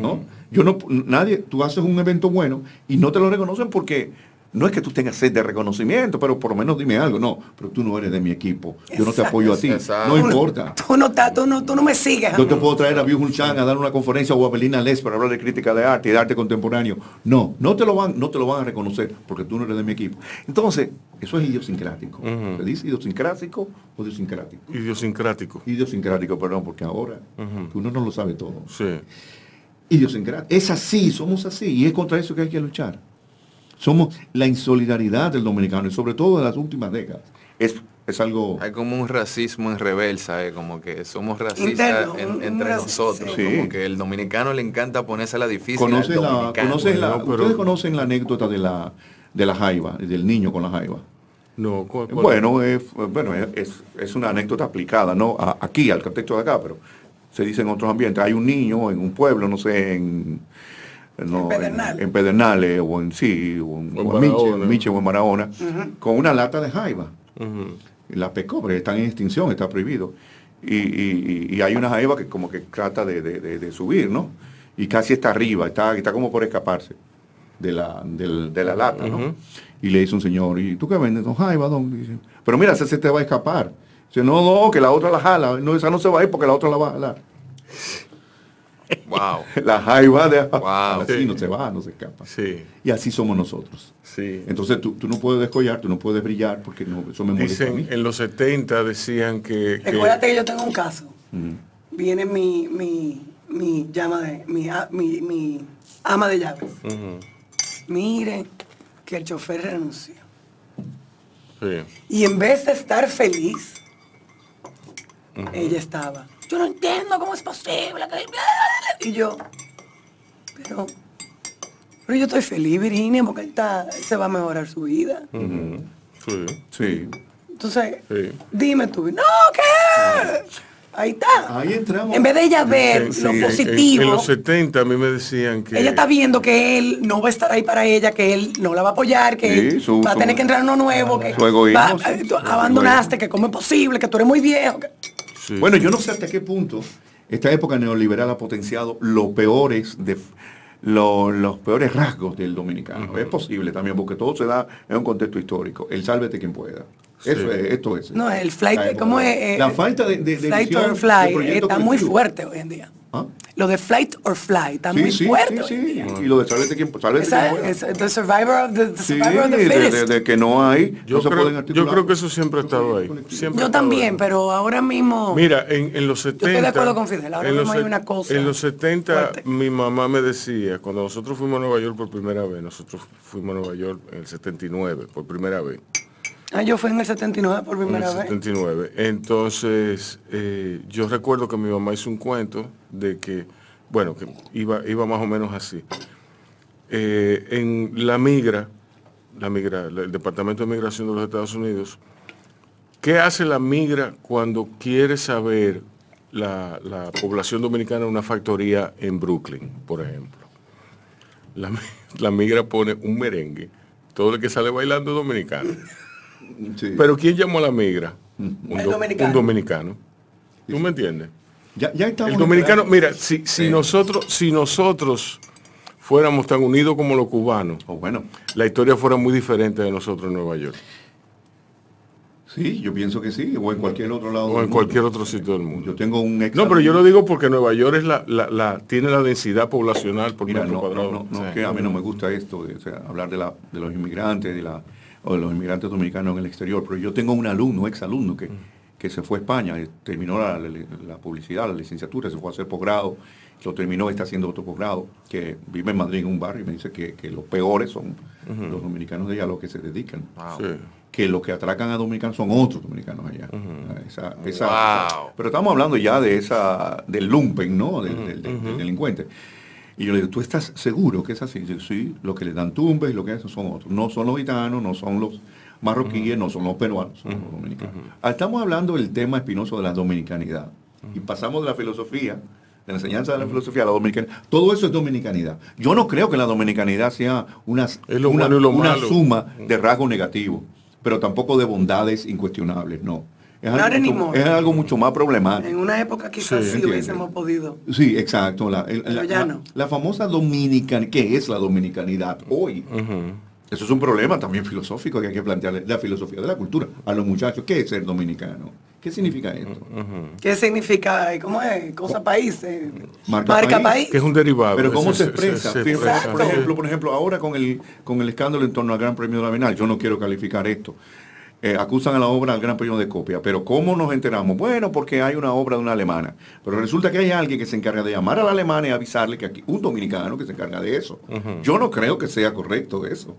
¿no? Mm. Yo no nadie, tú haces un evento bueno y no te lo reconocen porque no es que tú tengas sed de reconocimiento, pero por lo menos dime algo. No, pero tú no eres de mi equipo. Yo no te apoyo a ti. No importa. Tú no, no, me sigas. Yo te puedo traer a Biu a dar una conferencia o a Belina Les para hablar de crítica de arte y de arte contemporáneo. No, no te lo van, no te lo van a reconocer porque tú no eres de mi equipo. Entonces, eso es idiosincrático. Uh ¿Se dice idiosincrático o idiosincrático? Idiosincrático. Idiosincrático, perdón, porque ahora uno no lo sabe todo. Sí. Idiosincrático. Es así, somos así y es contra eso que hay que luchar. Somos la insolidaridad del dominicano, y sobre todo de las últimas décadas. Es, algo... Hay como un racismo en reversa, eh, como que somos racistas entre nosotros. Como que el dominicano le encanta ponerse a la difícil. la, pues, Ustedes conocen la anécdota de la, de la jaiba, del niño con la jaiba. No, Bueno, es, bueno es, una anécdota aplicada, ¿no? aquí, al contexto de acá, pero se dice en otros ambientes. Hay un niño en un pueblo, no sé, en, en, Pedernales o en sí, o en, Miche, o en Marahona con una lata de jaiba. la -huh. Las están en extinción, está prohibido. Y, hay una jaiba que como que trata de, subir, ¿no? Y casi está arriba, está, está como por escaparse de la, de, la lata, ¿no? Y le dice un señor, ¿y tú qué vendes? Don jaiba, don. pero mira, esa se te va a escapar. Dice, no, no, que la otra la jala. No, esa no se va a ir porque la otra la va a jalar. Wow. La jaiba de wow. no se va, no se escapa. Y así somos nosotros. Entonces tú, no puedes descollar, tú no puedes brillar porque no, eso en los 70 decían que. Recuérdate que, yo tengo un caso. Viene mi, mi, llama de. Mi, ama de llaves. Miren que el chofer renunció. Y en vez de estar feliz, ella estaba yo no entiendo cómo es posible. Y yo, pero, pero yo estoy feliz, Virginia, porque él, está, se va a mejorar su vida. Sí. Entonces, dime tú, no, ¿qué? Ahí está. Ahí entramos. En vez de ella ver lo positivo. En, los 70 a mí me decían que. Ella está viendo que él no va a estar ahí para ella, que él no la va a apoyar, que él va a tener que entrar uno nuevo, que eh, abandonaste, que cómo es posible, que tú eres muy viejo bueno, yo no sé hasta qué punto esta época neoliberal ha potenciado los peores de, los peores rasgos del dominicano. Es posible también, porque todo se da en un contexto histórico. El sálvete quien pueda es, esto es. No, el flight, la ¿cómo es? la falta de, Flight or fly está muy fuerte hoy en día. ¿Ah? Lo de flight or fly está muy fuerte. Y lo de saber de The survivor of survivor De, que no hay, yo, creo, que eso siempre ha estado ahí. Siempre yo también, pero ahora mismo... Mira, en, los 70... hay una cosa En los 70 mi mamá me decía, cuando nosotros fuimos a Nueva York por primera vez, nosotros fuimos a Nueva York en el 79 por primera vez. Ah, yo fui en el 79 por primera vez. En el 79. Entonces, eh, yo recuerdo que mi mamá hizo un cuento de que, bueno, que iba, iba más o menos así. Eh, en la migra, la migra, el Departamento de Migración de los Estados Unidos, ¿qué hace la migra cuando quiere saber la, población dominicana en una factoría en Brooklyn, por ejemplo? La, la migra pone un merengue, todo el que sale bailando es dominicano. Pero ¿quién llamó a la migra? Mm. Un, dominicano. ¿Tú me entiendes? Ya, el dominicano, mira, si, nosotros, si nosotros fuéramos tan unidos como los cubanos, oh, bueno. la historia fuera muy diferente de nosotros en Nueva York. Sí, yo pienso que sí, o en cualquier otro lado. O en cualquier otro sitio del mundo. Yo tengo un No, pero yo lo digo porque Nueva York es la, tiene la densidad poblacional por Mira, a mí no me gusta esto, hablar de los inmigrantes, de la o los inmigrantes dominicanos en el exterior. Pero yo tengo un alumno, ex alumno, que, mm. que se fue a España, eh, terminó la, publicidad, la licenciatura, se fue a hacer posgrado, lo terminó, está haciendo otro posgrado, que vive en Madrid en un barrio y me dice que, los peores son los dominicanos de allá, los que se dedican. Que los que atracan a dominicanos son otros dominicanos allá. Pero estamos hablando ya de esa, del lumpen, ¿no? Del, del delincuente. Y yo le digo, ¿tú estás seguro que es así? sí, los que le dan tumbas y lo que hacen son otros. No son los gitanos, no son los marroquíes, no son los peruanos, son los dominicanos. Ah, estamos hablando del tema espinoso de la dominicanidad. Y pasamos de la filosofía, de la enseñanza de la filosofía a la dominicanidad. Todo eso es dominicanidad. Yo no creo que la dominicanidad sea una, una suma de rasgos negativos, pero tampoco de bondades incuestionables, no. Es algo, mucho, más problemático. En una época quizás sí, hubiésemos podido. Sí, exacto. La, famosa dominicanidad ¿qué es la dominicanidad hoy? Eso es un problema también filosófico que hay que plantearle, la filosofía de la cultura a los muchachos. ¿Qué es ser dominicano? ¿Qué significa esto? ¿Qué significa? ¿Cómo es? Cosa país. Eh. Marca, país. Que es un derivado. Pero ¿cómo se, expresa? por, ejemplo, ahora con el, con el escándalo en torno al Gran Premio de la Vinal yo no quiero calificar esto. Eh, acusan a la obra al Gran periodo de Copia. Pero ¿cómo nos enteramos? Bueno, porque hay una obra de una alemana. Pero resulta que hay alguien que se encarga de llamar a la alemana y avisarle que aquí, un dominicano que se encarga de eso. Yo no creo que sea correcto eso.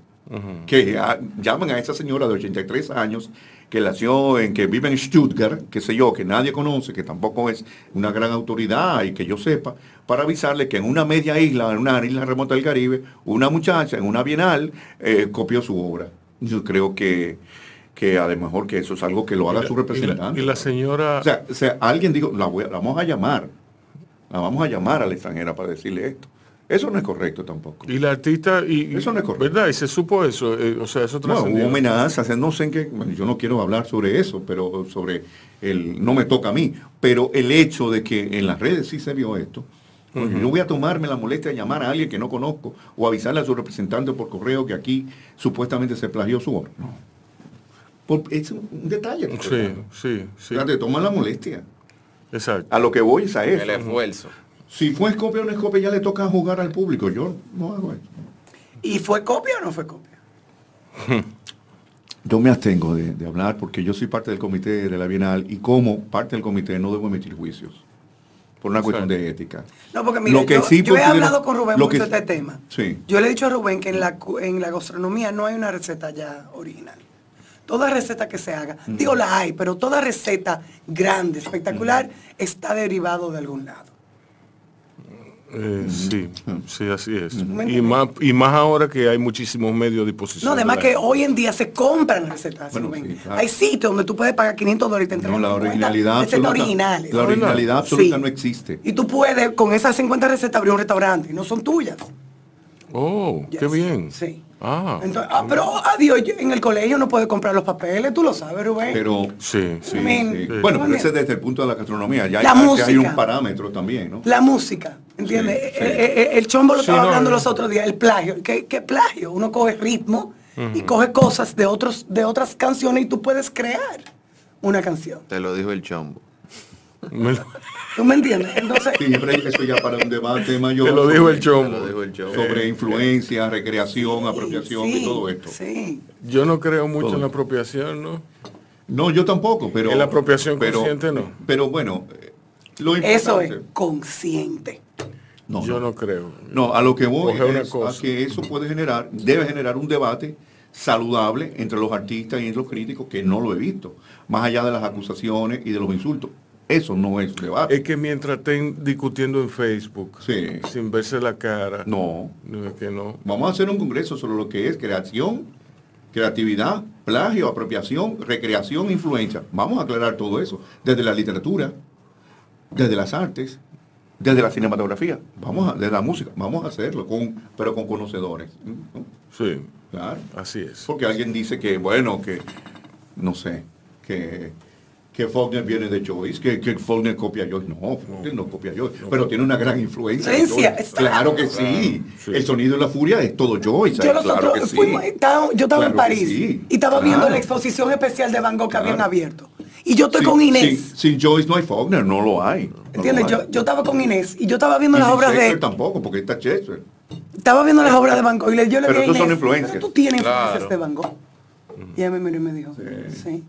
Que llaman a esa señora de 83 años que nació en que vive en Stuttgart, que sé yo, que nadie conoce, que tampoco es una gran autoridad y que yo sepa, para avisarle que en una media isla, en una isla remota del Caribe, una muchacha en una bienal eh, copió su obra. Yo creo que que a lo mejor que eso es algo que lo haga su representante. Y la, señora... O sea, alguien dijo, la, vamos a llamar, la vamos a llamar a la extranjera para decirle esto. Eso no es correcto tampoco. Y la artista... Y, eso no es correcto. ¿Verdad? Y se supo eso. Eh, o sea, eso No, hubo amenazas. No sé en qué... yo no quiero hablar sobre eso, pero sobre el... No me toca a mí. Pero el hecho de que en las redes sí se vio esto, No pues, voy a tomarme la molestia de llamar a alguien que no conozco o avisarle a su representante por correo que aquí supuestamente se plagió su obra es un, detalle. Sí, sí, sí. O te la molestia. Exacto. A lo que voy es a eso. El esfuerzo. Si fue copia o no es copia, ya le toca jugar al público. Yo no hago eso. ¿Y fue copia o no fue copia? yo me abstengo de, hablar porque yo soy parte del comité de la Bienal y como parte del comité no debo emitir juicios por una cuestión de ética. No, porque mira, yo, he hablado con Rubén mucho de este tema. Sí. Yo le he dicho a Rubén que en la, en la gastronomía no hay una receta ya original toda receta que se haga, mm. digo la hay, pero toda receta grande, espectacular, mm. está derivado de algún lado. Eh, sí, sí, así es. Mm-hmm. Y más, y más ahora que hay muchísimos medios de disposición. No, además que hoy en día se compran recetas. Hay sitios donde tú puedes pagar 500 dólares y te no, la originalidad originales. La originalidad absoluta no existe. Y tú puedes con esas 50 recetas abrir un restaurante y no son tuyas. Oh, qué bien. Sí. Ah. ah, pero adiós, ah, en el colegio no puedes comprar los papeles, tú lo sabes, Rubén. Pero sí, sí, Bueno, pero ese es desde el punto de la gastronomía, ya, hay, un parámetro también, ¿no? La música, ¿entiendes? Eh, eh, eh, el, chombo lo estaba hablando los otros días, el plagio. ¿Qué, plagio? Uno coge ritmo y coge cosas de otros, de otras canciones y tú puedes crear una canción. Te lo dijo el chombo. ¿Tú me entiendes? Entonces... Siempre eso ya para un debate mayor. Te lo dijo el Chomo Sobre influencia, recreación, apropiación y todo esto. Yo no creo mucho en la apropiación, ¿no? No, yo tampoco, pero... En la apropiación consciente no. Pero bueno, Eso es consciente. yo no, creo. No, a lo que voy es a que eso puede generar, debe generar un debate saludable entre los artistas y entre los críticos, que no lo he visto, más allá de las acusaciones y de los insultos. Eso no es debate. Es que mientras estén discutiendo en Facebook, sin verse la cara. No. que no. Vamos a hacer un congreso sobre lo que es creación, creatividad, plagio, apropiación, recreación, influencia. Vamos a aclarar todo eso. Desde la literatura, desde las artes, desde la cinematografía, vamos a, desde la música, vamos a hacerlo, con, pero con conocedores. Sí. Así es. Porque alguien dice que, bueno, que, no sé, que que Faulkner viene de Joyce, que, que Faulkner copia a Joyce. No, Faulkner no, copia a Joyce, pero tiene una gran influencia. Claro que sí. El sonido de la furia es todo Joyce. Yo, estaba, yo estaba en París y estaba viendo la exposición especial de Van Gogh que habían abierto. Y yo estoy con Inés. Sin, Joyce no hay Faulkner, no lo hay. ¿Entiendes? Yo, estaba con Inés y yo estaba viendo las obras de. tampoco, porque está Chester. Estaba viendo las obras de Van Gogh y yo le dije. Pero tú tienes influencias de Van Gogh. Y ella me y me dijo, sí.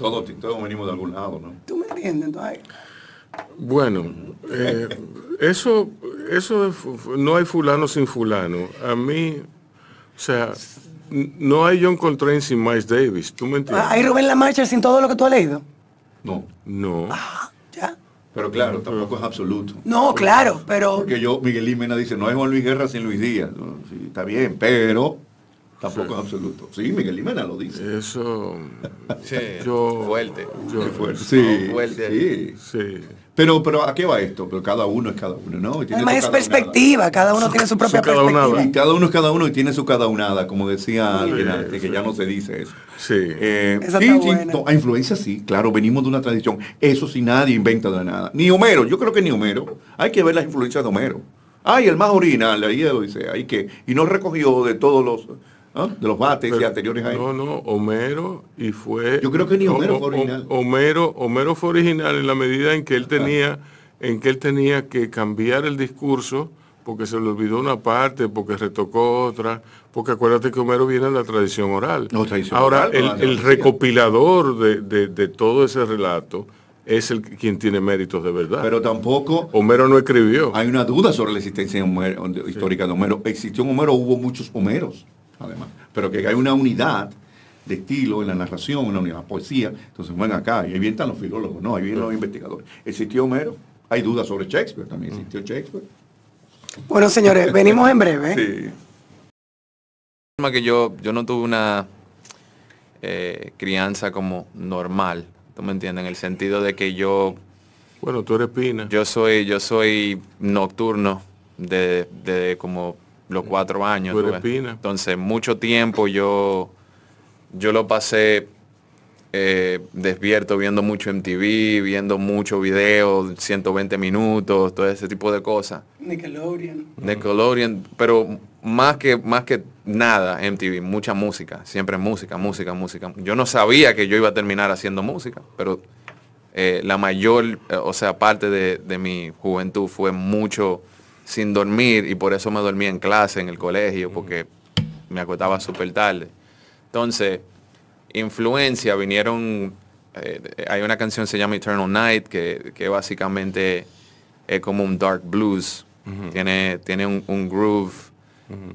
Todos, venimos de algún lado, ¿no? ¿Tú me entiendes? Entonces, bueno, eh, eso, eso no hay fulano sin fulano. A mí, o sea, no hay John Coltrane sin Miles Davis, ¿tú me entiendes? ¿Hay Rubén Marcha sin todo lo que tú has leído? No. No. Ah, ya. Pero claro, tampoco es absoluto. No, claro, pero... Porque yo, Miguel Jiménez dice, no es Juan Luis Guerra sin Luis Díaz. Sí, está bien, pero... Tampoco es absoluto. Sí, Miguel Limana lo dice. Eso. Sí, yo, fuerte. Sí, Sí, Pero, pero ¿a qué va esto? Pero cada uno es cada uno, ¿no? Además es perspectiva, cada uno tiene su propia perspectiva. cada uno es cada uno y tiene su cada unada, como decía alguien antes, que ya no se dice eso. Sí. Eh, sí, a influencia sí, claro, venimos de una tradición. Eso sí, nadie inventa de nada. Ni Homero, yo creo que ni Homero. Hay que ver las influencias de Homero. Ay, el más original, ahí lo dice, hay que. Y no recogió de todos los ¿Ah? de los bates y anteriores No, no, Homero y fue. Yo creo que ni Homero fue original. Homero, fue original en la medida en que él tenía, en que él tenía que cambiar el discurso porque se le olvidó una parte, porque retocó otra, porque acuérdate que Homero viene de la tradición oral. Ahora, el, recopilador de, todo ese relato es el quien tiene méritos de verdad. Pero tampoco... Homero no escribió. Hay una duda sobre la existencia histórica de Homero. ¿Existió un Homero hubo muchos Homeros? además, pero que hay una unidad de estilo en la narración, una unidad poesía. Entonces, bueno, acá, y ahí vienen los filólogos, no, ahí vienen los investigadores. Existió Homero, hay dudas sobre Shakespeare, también existió mm. Shakespeare. Bueno, señores, venimos en breve. ¿eh? Que yo, yo no tuve una eh, crianza como normal, ¿tú me entiendes? En el sentido de que yo... Bueno, tú eres pina. Yo soy, yo soy nocturno de, de como los cuatro años. Entonces, mucho tiempo yo, yo lo pasé eh, despierto viendo mucho MTV, viendo mucho video, 120 minutos, todo ese tipo de cosas. Nickelodeon. Nickelodeon, pero más que, más que nada MTV, mucha música, siempre música, música, música. Yo no sabía que yo iba a terminar haciendo música, pero eh, la mayor, eh, o sea, parte de, de mi juventud fue mucho sin dormir y por eso me dormía en clase, en el colegio, porque me acostaba súper tarde. Entonces, influencia, vinieron, eh, hay una canción que se llama Eternal Night, que, básicamente es como un dark blues, tiene, tiene un, groove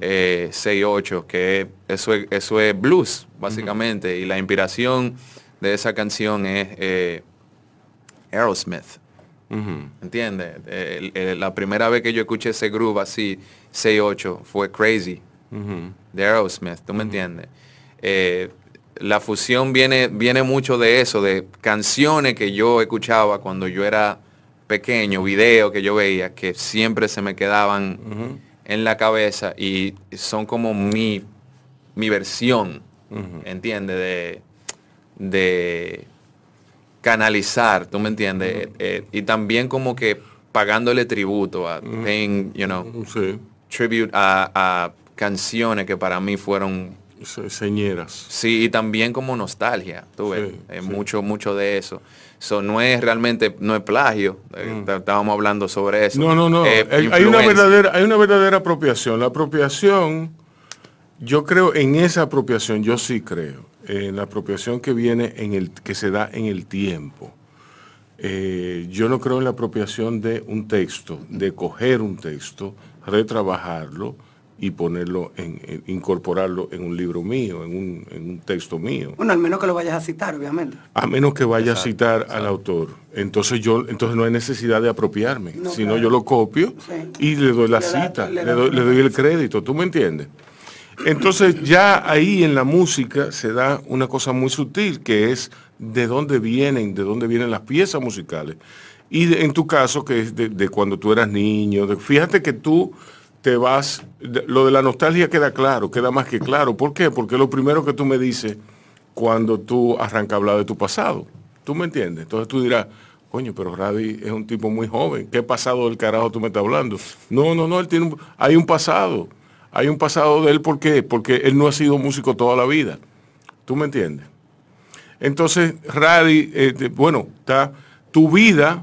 6-8, eh, que eso es, eso es blues, básicamente, y la inspiración de esa canción es eh, Aerosmith entiende la primera vez que yo escuché ese groove así, 6-8, fue Crazy de Aerosmith, ¿tú me entiendes? Eh, la fusión viene, viene mucho de eso, de canciones que yo escuchaba cuando yo era pequeño, videos que yo veía, que siempre se me quedaban en la cabeza y son como mi, mi versión, ¿entiendes? De, de canalizar, ¿tú me entiendes? Eh, eh, y también como que pagándole tributo a, you know, tribute a, canciones que para mí fueron... Señeras. Sí, y también como nostalgia, tú ves, eh, mucho, mucho de eso. Eso no es realmente, no es plagio, mm. estábamos hablando sobre eso. No, no, no, hay, una verdadera, hay una verdadera apropiación. La apropiación, yo creo en esa apropiación, yo sí creo. En eh, la apropiación que viene en el que se da en el tiempo. Eh, yo no creo en la apropiación de un texto, de coger un texto, retrabajarlo y ponerlo en, incorporarlo en un libro mío, en un, texto mío. Bueno, al menos que lo vayas a citar, obviamente. A menos que vaya a citar al autor. Entonces yo, entonces no hay necesidad de apropiarme, sino yo lo copio y le doy la cita, le doy el crédito. ¿Tú me entiendes? Entonces ya ahí en la música se da una cosa muy sutil que es de dónde vienen, de dónde vienen las piezas musicales. Y en tu caso, que es de, cuando tú eras niño, fíjate que tú te vas, lo de la nostalgia queda claro, queda más que claro. ¿Por qué? Porque lo primero que tú me dices cuando tú arrancas a hablar de tu pasado, ¿tú me entiendes? Entonces tú dirás, coño, pero Ravi es un tipo muy joven, ¿qué pasado del carajo tú me estás hablando? No, no, no, él tiene un, hay un pasado hay un pasado de él, ¿por qué? Porque él no ha sido músico toda la vida. ¿Tú me entiendes? Entonces, Radi, eh, bueno, tu vida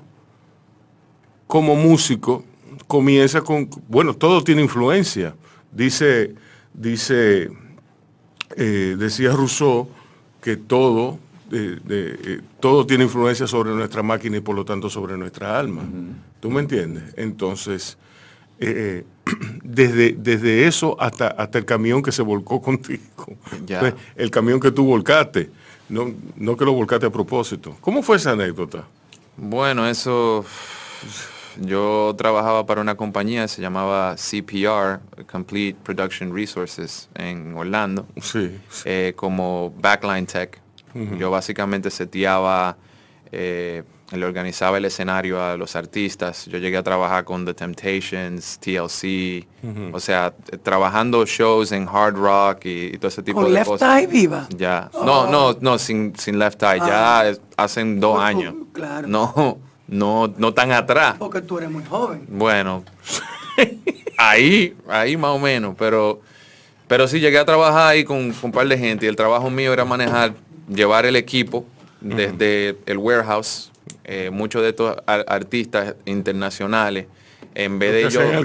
como músico comienza con, bueno, todo tiene influencia. Dice, dice, eh, decía Rousseau que todo, eh, de, todo tiene influencia sobre nuestra máquina y por lo tanto sobre nuestra alma. ¿Tú me entiendes? Entonces, eh, eh, desde, desde eso hasta, hasta el camión que se volcó contigo, pues, el camión que tú volcaste, no, no que lo volcaste a propósito. ¿Cómo fue esa anécdota? Bueno, eso... Yo trabajaba para una compañía, se llamaba CPR, Complete Production Resources, en Orlando, sí, eh, como backline tech. Yo básicamente seteaba él organizaba el escenario a los artistas. Yo llegué a trabajar con The Temptations, TLC, o sea, eh, trabajando shows en hard rock y, todo ese tipo ¿Con de Left Eye viva? Ya. No, no, oh. no, sin, sin Left Eye. Ya ah. hacen dos pues, años. Pues, claro. No, no, no tan atrás. Porque tú eres muy joven. Bueno, ahí, ahí más o menos, pero... Pero sí, llegué a trabajar ahí con, un par de gente y el trabajo mío era manejar, llevar el equipo desde el warehouse eh, muchos de estos artistas internacionales, en vez de eh, ellos, lo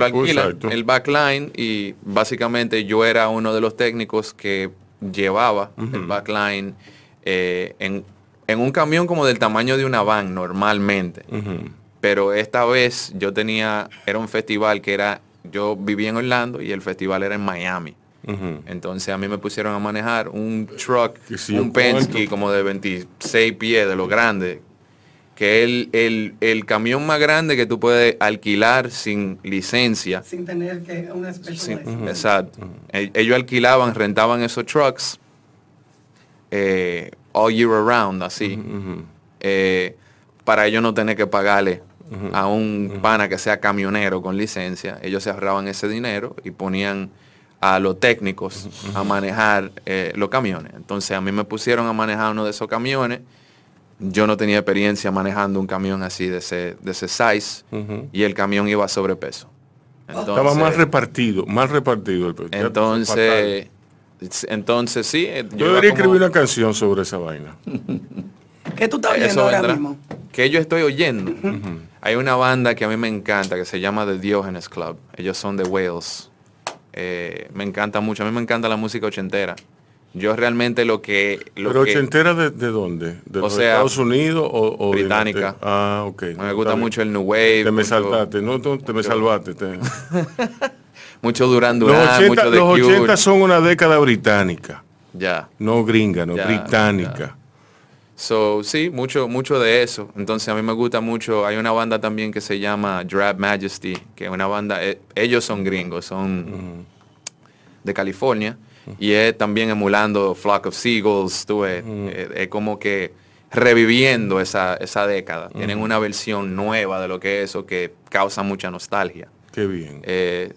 alquilan, el backline, y básicamente yo era uno de los técnicos que llevaba el backline eh, en, un camión como del tamaño de una van normalmente. Pero esta vez yo tenía, era un festival que era, yo vivía en Orlando y el festival era en Miami. Entonces a mí me pusieron a manejar un truck, un Penske como de 26 pies, de lo grande, que el, el, camión más grande que tú puedes alquilar sin licencia. Sin tener que una especie Exacto. E-, ellos alquilaban, rentaban esos trucks eh, all year around, así, eh, para ellos no tener que pagarle a un pana que sea camionero con licencia. Ellos se ahorraban ese dinero y ponían a los técnicos a manejar eh, los camiones. Entonces a mí me pusieron a manejar uno de esos camiones yo no tenía experiencia manejando un camión así de ese, de ese size y el camión iba sobrepeso. Estaba más repartido, más repartido el Entonces, entonces sí. Eh, yo debería escribir una canción sobre esa vaina. ¿Qué tú estás oyendo ahora mismo? Que yo estoy oyendo. Hay una banda que a mí me encanta que se llama The Diogenes Club. Ellos son de Wales. Eh, me encanta mucho. A mí me encanta la música ochentera. Yo realmente lo que... ¿Pero ochentera de, dónde? ¿De o Estados Unidos o...? británica. ah, ok. Me gusta mucho el New Wave. Te me mucho, no, te me salvaste. mucho Duran Duran, mucho de Los Cure. son una década británica. Ya. No gringa, no, británica. So, sí, mucho, mucho de eso. Entonces a mí me gusta mucho, hay una banda también que se llama Drab Majesty, que es una banda, e, ellos son gringos, son de California y es también emulando Flock of Seagulls, tú eh, es, como que reviviendo esa, esa década. Tienen una versión nueva de lo que es eso que causa mucha nostalgia. Qué bien. Eh,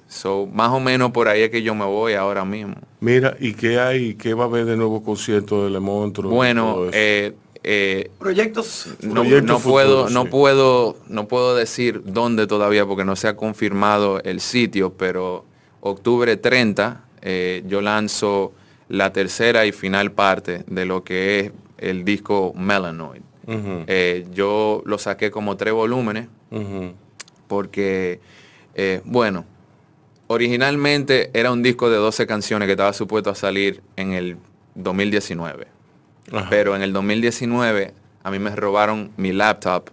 más o menos por ahí es que yo me voy ahora mismo. Mira, ¿y qué hay? ¿Qué va a haber de nuevo concierto de Le Monstruo? Bueno, eh, eh, proyectos no, puedo no puedo no puedo decir dónde todavía porque no se ha confirmado el sitio pero octubre 30 eh, yo lanzo la tercera y final parte de lo que es el disco Melanoid. Eh, yo lo saqué como tres volúmenes porque, eh, bueno, originalmente era un disco de 12 canciones que estaba supuesto a salir en el 2019. Pero en el 2019 a mí me robaron mi laptop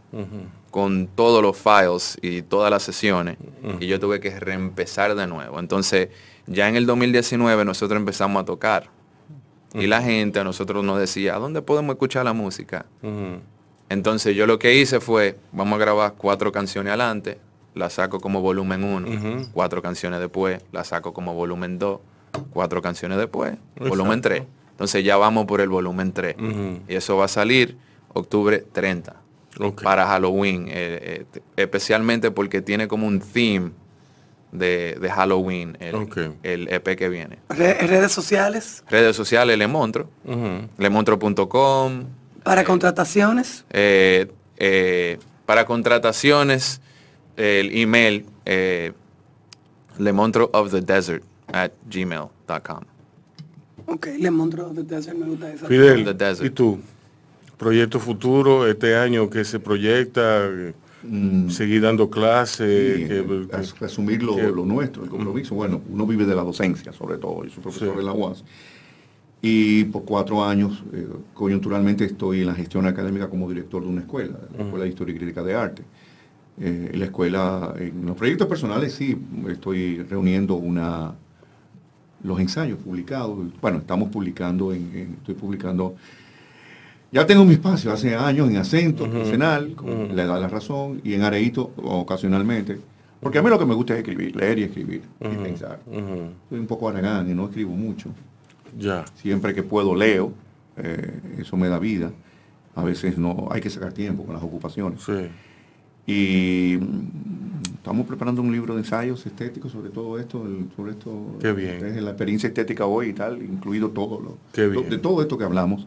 con todos los files y todas las sesiones y yo tuve que reempezar de nuevo. Entonces ya en el 2019 nosotros empezamos a tocar. Y la gente a nosotros nos decía, ¿a dónde podemos escuchar la música? Entonces yo lo que hice fue, vamos a grabar cuatro canciones adelante, la saco como volumen 1, cuatro canciones después, la saco como volumen 2, cuatro canciones después, volumen 3. Entonces ya vamos por el volumen 3. Y eso va a salir octubre 30 para Halloween, eh, eh, especialmente porque tiene como un theme de, Halloween, el, el, EP que viene. ¿Redes sociales? Redes sociales, Lemontro, lemontro.com. ¿Para eh, contrataciones? Eh, eh, para contrataciones, el email lemontroofthedesert at gmail.com. Ok, of the Desert, me gusta ¿y tú? ¿Proyecto futuro este año que se proyecta? Mm. seguir dando clases. Eh, resumir lo, nuestro, el compromiso. Mm. Bueno, uno vive de la docencia, sobre todo. Yo soy profesor de la UAS. Y por cuatro años, eh, coyunturalmente, estoy en la gestión académica como director de una escuela, la mm. Escuela de Historia y Crítica de Arte. en eh, la escuela, en los proyectos personales, sí, estoy reuniendo una los ensayos publicados. Bueno, estamos publicando, estoy publicando ya tengo mi espacio hace años en acento, personal, le da la razón, y en areíto ocasionalmente. Porque a mí lo que me gusta es escribir, leer y escribir y pensar. Soy un poco aragán y no escribo mucho. Ya. Siempre que puedo leo, eh, eso me da vida. A veces no, hay que sacar tiempo con las ocupaciones. Y mm, estamos preparando un libro de ensayos estéticos sobre todo esto, sobre esto, Qué bien. la experiencia estética hoy y tal, incluido todo lo, de todo esto que hablamos.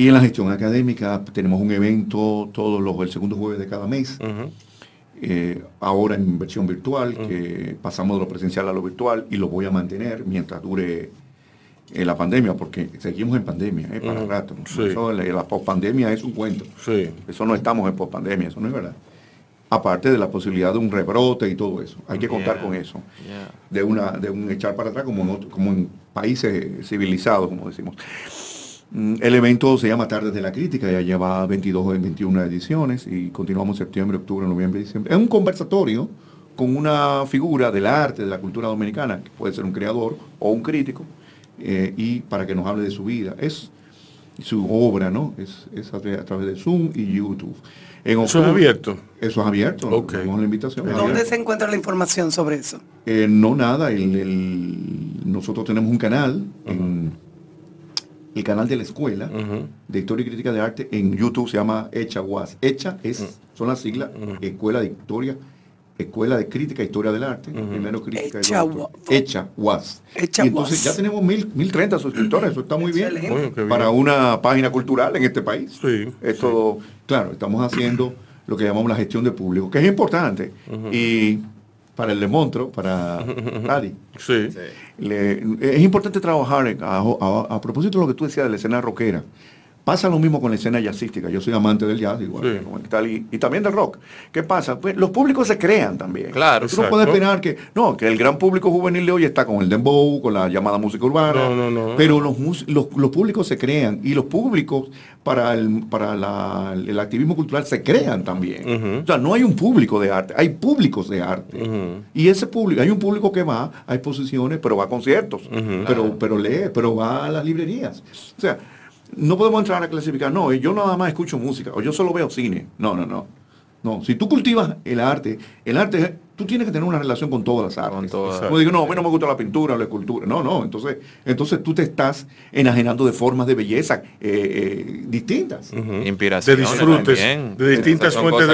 Y en la gestión académica tenemos un evento todos los, el segundo jueves de cada mes, eh, ahora en versión virtual, que pasamos de lo presencial a lo virtual y lo voy a mantener mientras dure eh, la pandemia, porque seguimos en pandemia, eh, para rato. la, postpandemia es un cuento. Eso no estamos en pospandemia, eso no es verdad. Aparte de la posibilidad de un rebrote y todo eso. Hay que contar con eso. De, una, de un echar para atrás como en, como en países civilizados, como decimos. Mm, el evento se llama Tardes de la Crítica, ya lleva 22 o 21 ediciones y continuamos septiembre, octubre, noviembre, diciembre. Es un conversatorio con una figura del arte, de la cultura dominicana, que puede ser un creador o un crítico, eh, y para que nos hable de su vida. Es su obra, ¿no? Es, a, través de Zoom y YouTube. eso es abierto. Eso es abierto. Okay. La invitación. ¿Dónde se encuentra la información sobre eso? Eh, no nada. nosotros tenemos un canal el canal de la escuela de Historia y Crítica de Arte en YouTube se llama Echa Was. Echa es, mm. son las siglas, mm. Mm. Escuela de Historia, Escuela de Crítica e Historia del Arte, primero Crítica Echa, y entonces ya tenemos mil, mil treinta suscriptores, eso está muy bien, para una página cultural en este país. Sí, Esto, claro, estamos haciendo lo que llamamos la gestión de público, que es importante. Y para el demonstro, para nadie es importante trabajar a, a, propósito de lo que tú decías de la escena rockera. Pasa lo mismo con la escena jazzística. Yo soy amante del jazz, igual, y, también del rock. ¿Qué pasa? Pues los públicos se crean también. Claro, Tú no puedes esperar que, no, que el gran público juvenil de hoy está con el dembow, con la llamada música urbana. Pero los, los, públicos se crean y los públicos para el, para el activismo cultural se crean también. O sea, no hay un público de arte, hay públicos de arte. Y ese público, hay un público que va a exposiciones, pero va a conciertos, pero, pero lee, pero va a las librerías. O sea, no podemos entrar a clasificar, no, yo nada más escucho música, o yo solo veo cine. No, no, no. No, si tú cultivas el arte, el arte tú tienes que tener una relación con todas las artes. digo, no, a mí no me gusta la pintura, la escultura. No, no. Entonces, entonces tú te estás enajenando de formas de belleza eh, eh, distintas. De disfrutes. De distintas fuentes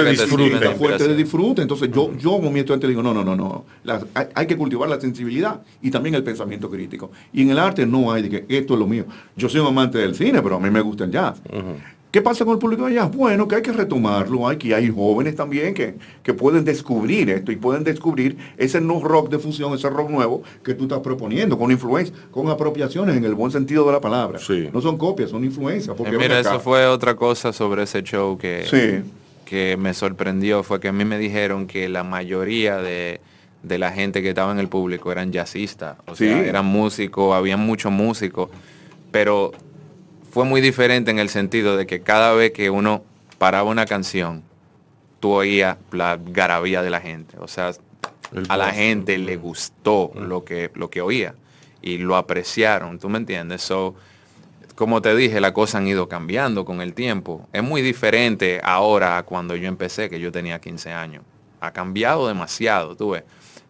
de disfrute. Entonces, yo, yo como mi digo, no, no, no, no. hay, que cultivar la sensibilidad y también el pensamiento crítico. Y en el arte no hay de que esto es lo mío. Yo soy un amante del cine, pero a mí me gusta el jazz. ¿Qué pasa con el público allá? Bueno, que hay que retomarlo, hay que hay jóvenes también que, pueden descubrir esto y pueden descubrir ese no rock de fusión, ese rock nuevo que tú estás proponiendo, con influencia, con apropiaciones en el buen sentido de la palabra. Sí. No son copias, son influencias. Porque eh, mira, eso fue otra cosa sobre ese show que, que me sorprendió, fue que a mí me dijeron que la mayoría de, de la gente que estaba en el público eran jazzistas, o sea, eran músicos, había mucho músico pero fue muy diferente en el sentido de que cada vez que uno paraba una canción, tú oías la garabía de la gente. O sea, a la gente le gustó lo, que, lo que oía y lo apreciaron, ¿tú me entiendes? So, como te dije, la cosa han ido cambiando con el tiempo. Es muy diferente ahora a cuando yo empecé, que yo tenía 15 años. Ha cambiado demasiado, tú ves.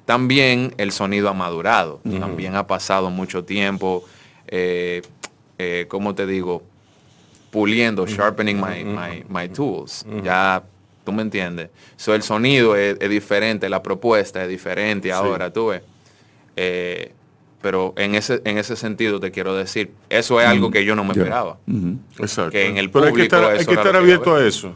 También el sonido ha madurado, también ha pasado mucho tiempo. Eh, eh, como te digo? Puliendo, sharpening my, my, my tools. Ya ¿Tú me entiendes? el sonido es, diferente, la propuesta es diferente ahora, tuve eh, pero en ese, en ese sentido te quiero decir, eso es algo mm. que yo no me esperaba. Exacto. Que en el pero hay que estar, abierto a eso.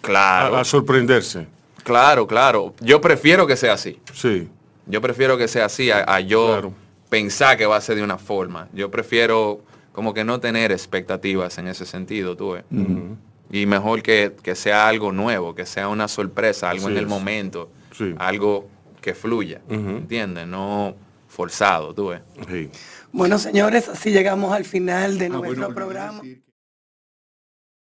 Claro. A, sorprenderse. Claro, claro. Yo prefiero que sea así. Sí. Yo prefiero que sea así a, yo pensar que va a ser de una forma. Yo prefiero como que no tener expectativas en ese sentido, tú ves. Y mejor que, sea algo nuevo, que sea una sorpresa, algo en el momento, algo que fluya, ¿entiendes? No forzado, tú ves. Bueno, señores, así llegamos al final de ah, nuestro programa.